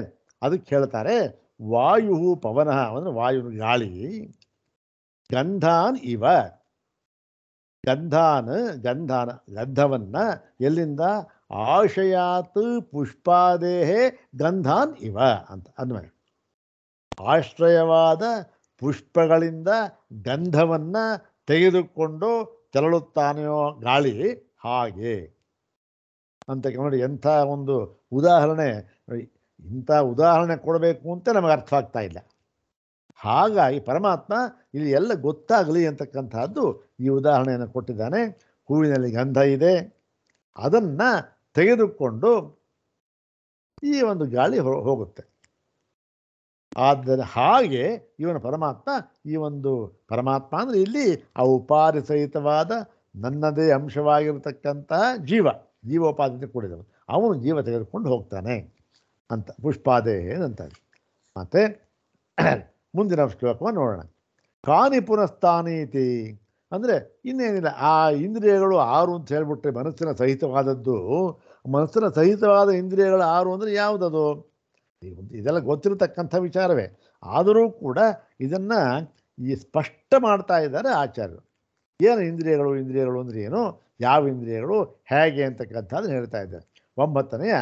ಅದಕ್ಕೆ ಹೇಳ್ತಾರೆ ವಾಯು ಪವನ ಅಂದರೆ ವಾಯು ಗಾಳಿ ಗಂಧಾನ್ ಇವ ಗಂಧಾನ ಗಂಧಾನ ಗಂಧವನ್ನು ಎಲ್ಲಿಂದ ಆಶಯಾತ್ ಪುಷ್ಪಾದೇಹೇ ಗಂಧಾನ್ ಇವ ಅಂತ ಅನ್ವಯ ಆಶ್ರಯವಾದ ಪುಷ್ಪಗಳಿಂದ ಗಂಧವನ್ನು ತೆಗೆದುಕೊಂಡು ತೆರಳುತ್ತಾನೆಯೋ ಗಾಳಿ ಹಾಗೆ ಅಂತ ನೋಡಿ ಎಂಥ ಒಂದು ಉದಾಹರಣೆ ಇಂಥ ಉದಾಹರಣೆ ಕೊಡಬೇಕು ಅಂತ ನಮಗೆ ಆಗ್ತಾ ಇಲ್ಲ ಹಾಗಾಗಿ ಪರಮಾತ್ಮ ಇಲ್ಲಿ ಎಲ್ಲ ಗೊತ್ತಾಗಲಿ ಅಂತಕ್ಕಂಥದ್ದು ಈ ಉದಾಹರಣೆಯನ್ನು ಕೊಟ್ಟಿದ್ದಾನೆ ಹೂವಿನಲ್ಲಿ ಗಂಧ ಇದೆ ಅದನ್ನು ತೆಗೆದುಕೊಂಡು ಈ ಒಂದು ಗಾಳಿ ಹೋಗುತ್ತೆ ಆದರೆ ಹಾಗೆ ಇವನ ಪರಮಾತ್ಮ ಈ ಒಂದು ಪರಮಾತ್ಮ ಅಂದರೆ ಇಲ್ಲಿ ಆ ಉಪಾಧಿ ಸಹಿತವಾದ ನನ್ನದೇ ಅಂಶವಾಗಿರತಕ್ಕಂತಹ ಜೀವ ಜೀವೋಪಾದಿಯಿಂದ ಕೂಡಿದವನು ಅವನು ಜೀವ ತೆಗೆದುಕೊಂಡು ಹೋಗ್ತಾನೆ ಅಂತ ಪುಷ್ಪಾದೇ ಅಂತಾರೆ ಮತ್ತೆ ಮುಂದಿನ ಶ್ಲೋಕವನ್ನು ನೋಡೋಣ ಕಾನಿ ಪುನಸ್ತಾನೀತಿ ಅಂದರೆ ಇನ್ನೇನಿಲ್ಲ ಆ ಇಂದ್ರಿಯಗಳು ಆರು ಅಂತ ಹೇಳ್ಬಿಟ್ರೆ ಮನಸ್ಸಿನ ಸಹಿತವಾದದ್ದು ಮನಸ್ಸಿನ ಸಹಿತವಾದ ಇಂದ್ರಿಯಗಳು ಆರು ಅಂದರೆ ಯಾವುದದು ಇದೆಲ್ಲ ಗೊತ್ತಿರತಕ್ಕಂಥ ವಿಚಾರವೇ ಆದರೂ ಕೂಡ ಇದನ್ನು ಈ ಸ್ಪಷ್ಟ ಮಾಡ್ತಾ ಇದ್ದಾರೆ ಆಚಾರ್ಯರು ಏನು ಇಂದ್ರಿಯಗಳು ಇಂದ್ರಿಯಗಳು ಅಂದರೆ ಏನು ಯಾವ ಇಂದ್ರಿಯಗಳು ಹೇಗೆ ಅಂತಕ್ಕಂಥದ್ದು ಹೇಳ್ತಾ ಇದ್ದಾರೆ ಒಂಬತ್ತನೆಯ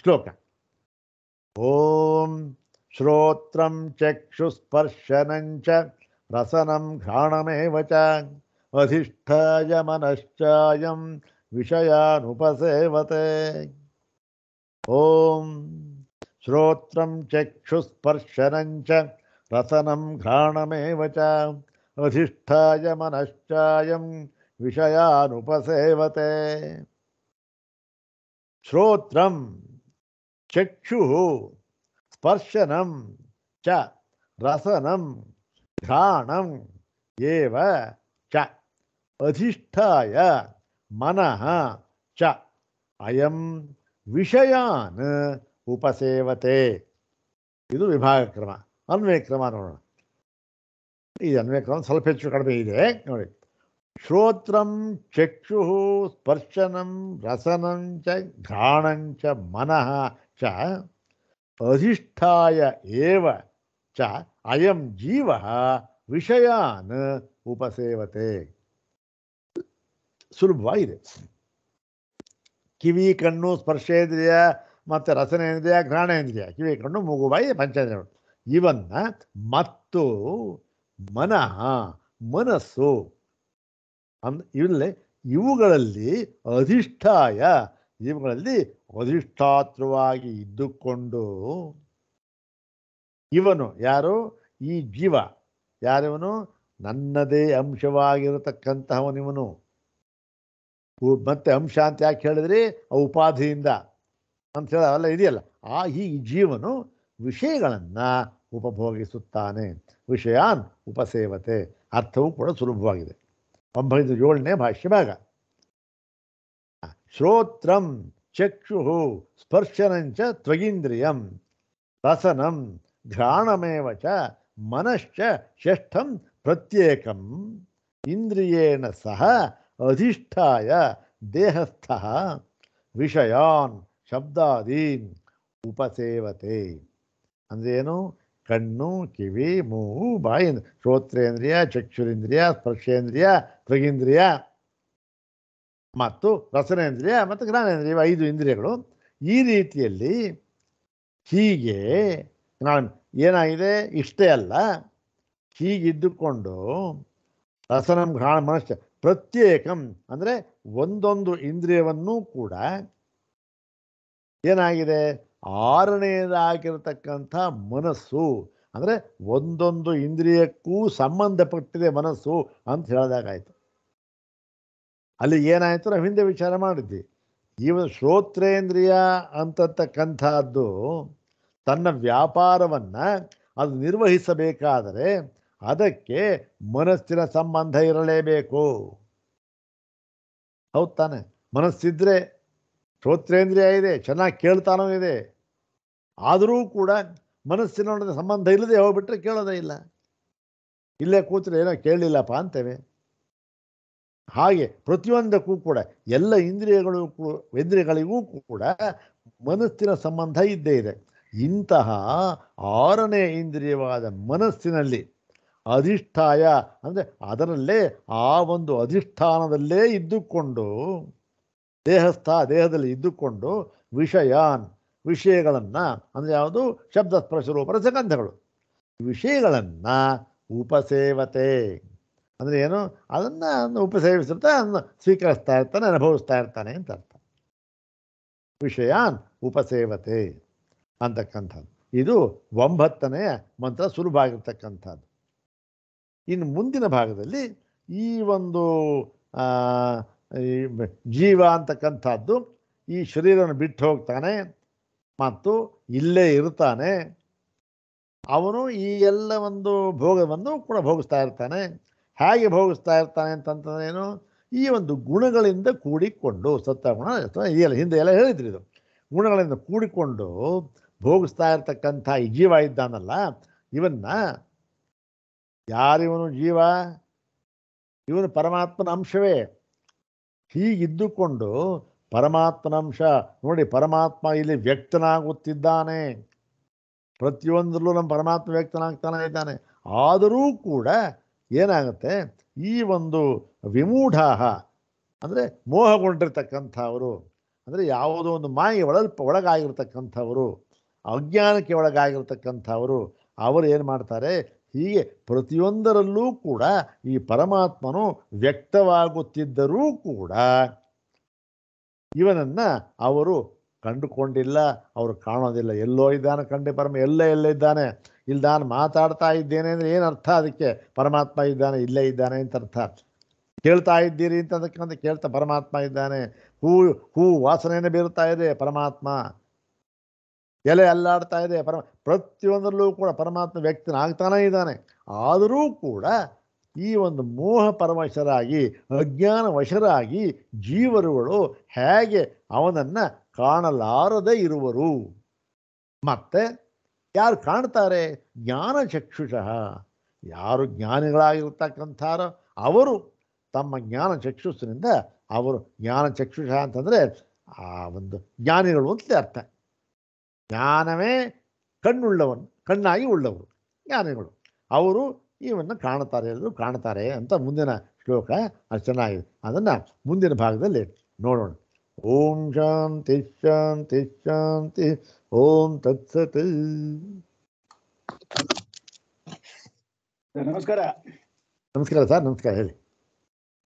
ಶ್ಲೋಕ ಓಂ श्रोत्र चक्षुस्पर्शन च रसनं घ्राणमेव च अधिष्ठाय विषयानुपसेवते ओम श्रोत्र चक्षुस्पर्शन च रसनं घ्राणमेव च अधिष्ठाय विषयानुपसेवते श्रोत्र चक्षु ಸ್ಪರ್ಶನಂ ಚ ರಸನಂ ಘ್ರಾಣಂ ಏವ ಚ ಅಧಿಷ್ಠಾಯ ಮನಃ ಚ ಅಯಂ ವಿಷಯಾನ್ ಉಪಸೇವತೆ ಇದು ವಿಭಾಗ ಕ್ರಮ ಅನ್ವಯ ಕ್ರಮ ನೋಡೋಣ ಇದು ಅನ್ವಯ ಕ್ರಮ ಸ್ವಲ್ಪ ಹೆಚ್ಚು ಕಡಿಮೆ ಇದೆ ನೋಡಿ ಶ್ರೋತ್ರಂ ಚಕ್ಷು ಸ್ಪರ್ಶನಂ ರಸನಂಚ ಘ್ರಾಣಂಚ ಮನಃ ಚ ಅಧಿಷ್ಠಾಯ ಏವ ಚ ಅಯಂ ಜೀವ ವಿಷಯಾನ್ ಉಪಸೇವತೆ ಸುಲಭವಾಗಿದೆ ಕಿವಿ ಕಣ್ಣು ಸ್ಪರ್ಶೇಂದ್ರಿಯ ಮತ್ತು ರಸನೇಂದ್ರಿಯ ಘ್ರಾಣೇಂದ್ರಿಯ ಕಿವಿ ಕಣ್ಣು ಮೂಗು ಬಾಯಿ ಇವನ್ನ ಮತ್ತು ಮನಃ ಮನಸ್ಸು ಅಂದ ಇವುಗಳಲ್ಲಿ ಅಧಿಷ್ಠಾಯ ಇವುಗಳಲ್ಲಿ ವಧಿಷ್ಠಾತೃವಾಗಿ ಇದ್ದುಕೊಂಡು ಇವನು ಯಾರು ಈ ಜೀವ ಯಾರಿವನು ನನ್ನದೇ ಅಂಶವಾಗಿರತಕ್ಕಂತಹವನಿವನು ಮತ್ತೆ ಅಂಶ ಅಂತ ಯಾಕೆ ಹೇಳಿದ್ರಿ ಆ ಉಪಾಧಿಯಿಂದ ಅಂತ ಹೇಳ ಅಲ್ಲ ಇದೆಯಲ್ಲ ಆ ಈ ಜೀವನು ವಿಷಯಗಳನ್ನು ಉಪಭೋಗಿಸುತ್ತಾನೆ ವಿಷಯಾನ್ ಉಪಸೇವತೆ ಅರ್ಥವೂ ಕೂಡ ಸುಲಭವಾಗಿದೆ ಒಂಬೈದು ಏಳನೇ ಭಾಷ್ಯ ಭಾಗ ಶ್ರೋತ್ರಂ ಚಕ್ಷು ಸ್ಪರ್ಶನಂಚ ತ್ವಗೀಂದ್ರಿಯಂ ರಸನಂ ಘ್ರಾಣಮೇವ ಚ ಮನಶ್ಚ ಷಷ್ಠಂ ಪ್ರತ್ಯೇಕಂ ಇಂದ್ರಿಯೇಣ ಸಹ ಅಧಿಷ್ಠಾಯ ದೇಹಸ್ಥ ವಿಷಯಾನ್ ಶಬ್ದಾದೀನ್ ಉಪಸೇವತೆ ಅಂದ್ರೇನು ಕಣ್ಣು ಕಿವಿ ಮೂ ಬಾಯಿ ಶ್ರೋತ್ರೇಂದ್ರಿಯ ಚಕ್ಷುರೇಂದ್ರಿಯ ಸ್ಪರ್ಶೇಂದ್ರಿಯ ತ್ವಗೀಂದ್ರಿಯ ಮತ್ತು ರಸನೇಂದ್ರಿಯ ಮತ್ತು ಜ್ಞಾನೇಂದ್ರಿಯ ಐದು ಇಂದ್ರಿಯಗಳು ಈ ರೀತಿಯಲ್ಲಿ ಹೀಗೆ ಏನಾಗಿದೆ ಇಷ್ಟೇ ಅಲ್ಲ ಹೀಗಿದ್ದುಕೊಂಡು ರಸನಂ ಘ್ರಾಣ ಮನಸ್ಸ ಪ್ರತ್ಯೇಕಂ ಅಂದರೆ ಒಂದೊಂದು ಇಂದ್ರಿಯವನ್ನು ಕೂಡ ಏನಾಗಿದೆ ಆರನೆಯದಾಗಿರತಕ್ಕಂಥ ಮನಸ್ಸು ಅಂದರೆ ಒಂದೊಂದು ಇಂದ್ರಿಯಕ್ಕೂ ಸಂಬಂಧಪಟ್ಟಿದೆ ಮನಸ್ಸು ಅಂತ ಹೇಳಿದಾಗಾಯಿತು ಅಲ್ಲಿ ಏನಾಯಿತು ನಾವು ಹಿಂದೆ ವಿಚಾರ ಮಾಡಿದ್ವಿ ಇವನು ಶ್ರೋತ್ರೇಂದ್ರಿಯ ಅಂತಕ್ಕಂಥದ್ದು ತನ್ನ ವ್ಯಾಪಾರವನ್ನು ಅದು ನಿರ್ವಹಿಸಬೇಕಾದರೆ ಅದಕ್ಕೆ ಮನಸ್ಸಿನ ಸಂಬಂಧ ಇರಲೇಬೇಕು ಹೌದು ತಾನೆ ಮನಸ್ಸಿದ್ರೆ ಶ್ರೋತ್ರೇಂದ್ರಿಯ ಇದೆ ಚೆನ್ನಾಗಿ ಕೇಳ್ತಾನೋ ಇದೆ ಆದರೂ ಕೂಡ ಮನಸ್ಸಿನ ಸಂಬಂಧ ಇಲ್ಲದೆ ಹೋಗ್ಬಿಟ್ರೆ ಕೇಳೋದೇ ಇಲ್ಲ ಇಲ್ಲೇ ಕೂತ್ರೆ ಏನೋ ಕೇಳಲಿಲ್ಲಪ್ಪ ಅಂತೇವೆ ಹಾಗೆ ಪ್ರತಿಯೊಂದಕ್ಕೂ ಕೂಡ ಎಲ್ಲ ಇಂದ್ರಿಯಗಳು ಇಂದ್ರಿಯಗಳಿಗೂ ಕೂಡ ಮನಸ್ಸಿನ ಸಂಬಂಧ ಇದ್ದೇ ಇದೆ ಇಂತಹ ಆರನೇ ಇಂದ್ರಿಯವಾದ ಮನಸ್ಸಿನಲ್ಲಿ ಅಧಿಷ್ಠಾಯ ಅಂದರೆ ಅದರಲ್ಲೇ ಆ ಒಂದು ಅಧಿಷ್ಠಾನದಲ್ಲೇ ಇದ್ದುಕೊಂಡು ದೇಹಸ್ಥ ದೇಹದಲ್ಲಿ ಇದ್ದುಕೊಂಡು ವಿಷಯಾನ್ ವಿಷಯಗಳನ್ನು ಅಂದರೆ ಯಾವುದು ಶಬ್ದ ಸ್ಪರ್ಶ ರೂಪರ ಸಗಂಧಗಳು ವಿಷಯಗಳನ್ನು ಉಪಸೇವತೆ ಅಂದರೆ ಏನು ಅದನ್ನು ಉಪಸೇವಿಸುತ್ತಾ ಅದನ್ನು ಸ್ವೀಕರಿಸ್ತಾ ಇರ್ತಾನೆ ಅನುಭವಿಸ್ತಾ ಇರ್ತಾನೆ ಅಂತ ಅರ್ಥ ವಿಷಯ ಉಪಸೇವತೆ ಅಂತಕ್ಕಂಥದ್ದು ಇದು ಒಂಬತ್ತನೆಯ ಮಂತ್ರ ಸುಲಭ ಆಗಿರ್ತಕ್ಕಂಥದ್ದು ಇನ್ನು ಮುಂದಿನ ಭಾಗದಲ್ಲಿ ಈ ಒಂದು ಜೀವ ಅಂತಕ್ಕಂಥದ್ದು ಈ ಶರೀರವನ್ನು ಬಿಟ್ಟು ಹೋಗ್ತಾನೆ ಮತ್ತು ಇಲ್ಲೇ ಇರ್ತಾನೆ ಅವನು ಈ ಎಲ್ಲ ಒಂದು ಭೋಗವನ್ನು ಕೂಡ ಭೋಗಿಸ್ತಾ ಇರ್ತಾನೆ ಹೇಗೆ ಭೋಗಿಸ್ತಾ ಇರ್ತಾನೆ ಅಂತಂತಂದ್ರೇನು ಈ ಒಂದು ಗುಣಗಳಿಂದ ಕೂಡಿಕೊಂಡು ಸತ್ತಗುಣ ಇದೆಯಲ್ಲ ಹಿಂದೆ ಎಲ್ಲ ಹೇಳಿದ್ರಿ ಇದು ಗುಣಗಳಿಂದ ಕೂಡಿಕೊಂಡು ಭೋಗಿಸ್ತಾ ಇರ್ತಕ್ಕಂಥ ಈ ಜೀವ ಇದ್ದಾನಲ್ಲ ಇವನ್ನ ಯಾರಿವನು ಜೀವ ಇವನು ಪರಮಾತ್ಮನ ಅಂಶವೇ ಹೀಗಿದ್ದುಕೊಂಡು ಪರಮಾತ್ಮನ ಅಂಶ ನೋಡಿ ಪರಮಾತ್ಮ ಇಲ್ಲಿ ವ್ಯಕ್ತನಾಗುತ್ತಿದ್ದಾನೆ ಪ್ರತಿಯೊಂದರಲ್ಲೂ ನಮ್ಮ ಪರಮಾತ್ಮ ವ್ಯಕ್ತನಾಗ್ತಾನೆ ಇದ್ದಾನೆ ಆದರೂ ಕೂಡ ಏನಾಗುತ್ತೆ ಈ ಒಂದು ವಿಮೂಢ ಅಂದರೆ ಮೋಹಗೊಂಡಿರ್ತಕ್ಕಂಥವರು ಅಂದರೆ ಯಾವುದೋ ಒಂದು ಮಾಯೆ ಒಳಲ್ಪ ಒಳಗಾಗಿರ್ತಕ್ಕಂಥವರು ಅಜ್ಞಾನಕ್ಕೆ ಒಳಗಾಗಿರ್ತಕ್ಕಂಥವರು ಅವರು ಏನು ಮಾಡ್ತಾರೆ ಹೀಗೆ ಪ್ರತಿಯೊಂದರಲ್ಲೂ ಕೂಡ ಈ ಪರಮಾತ್ಮನು ವ್ಯಕ್ತವಾಗುತ್ತಿದ್ದರೂ ಕೂಡ ಇವನನ್ನು ಅವರು ಕಂಡುಕೊಂಡಿಲ್ಲ ಅವರು ಕಾಣೋದಿಲ್ಲ ಎಲ್ಲೋ ಇದ್ದಾನೆ ಕಂಡೆ ಪರಮ ಎಲ್ಲ ಎಲ್ಲೇ ಇದ್ದಾನೆ ಇಲ್ಲಿ ನಾನು ಮಾತಾಡ್ತಾ ಇದ್ದೇನೆ ಅಂದರೆ ಏನು ಅರ್ಥ ಅದಕ್ಕೆ ಪರಮಾತ್ಮ ಇದ್ದಾನೆ ಇಲ್ಲೇ ಇದ್ದಾನೆ ಅಂತ ಅರ್ಥ ಕೇಳ್ತಾ ಇದ್ದೀರಿ ಅಂತ ಅಂತ ಕೇಳ್ತಾ ಪರಮಾತ್ಮ ಇದ್ದಾನೆ ಹೂ ಹೂ ವಾಸನೆಯನ್ನು ಬೀರ್ತಾ ಇದೆ ಪರಮಾತ್ಮ ಎಲೆ ಅಲ್ಲಾಡ್ತಾ ಇದೆ ಪರಮ ಪ್ರತಿಯೊಂದರಲ್ಲೂ ಕೂಡ ಪರಮಾತ್ಮ ಆಗ್ತಾನೇ ಇದ್ದಾನೆ ಆದರೂ ಕೂಡ ಈ ಒಂದು ಮೋಹ ಪರಮಶರಾಗಿ ಅಜ್ಞಾನ ವಶರಾಗಿ ಜೀವರುಗಳು ಹೇಗೆ ಅವನನ್ನು ಕಾಣಲಾರದೆ ಇರುವರು ಮತ್ತೆ ಯಾರು ಕಾಣ್ತಾರೆ ಜ್ಞಾನ ಚಕ್ಷುಷಃ ಯಾರು ಜ್ಞಾನಿಗಳಾಗಿರ್ತಕ್ಕಂಥಾರೋ ಅವರು ತಮ್ಮ ಜ್ಞಾನ ಚಕ್ಷುಷನಿಂದ ಅವರು ಜ್ಞಾನ ಚಕ್ಷುಷ ಅಂತಂದರೆ ಆ ಒಂದು ಜ್ಞಾನಿಗಳು ಅಂತ ಅರ್ಥ ಜ್ಞಾನವೇ ಕಣ್ಣುಳ್ಳವನು ಕಣ್ಣಾಗಿ ಉಳ್ಳವರು ಜ್ಞಾನಿಗಳು ಅವರು ಇವನ್ನು ಕಾಣುತ್ತಾರೆ ಎಲ್ಲರೂ ಕಾಣ್ತಾರೆ ಅಂತ ಮುಂದಿನ ಶ್ಲೋಕ ಅದು ಚೆನ್ನಾಗಿದೆ ಅದನ್ನು ಮುಂದಿನ ಭಾಗದಲ್ಲಿ ನೋಡೋಣ ಓಂ ಶಾಂತಿ ಶಾಂತಿ ಶಾಂತಿ ಓಂ ತತ್ಸತ್ ನಮಸ್ಕಾರ ನಮಸ್ಕಾರ ಸರ್ ನಮಸ್ಕಾರ ಹೇಳಿ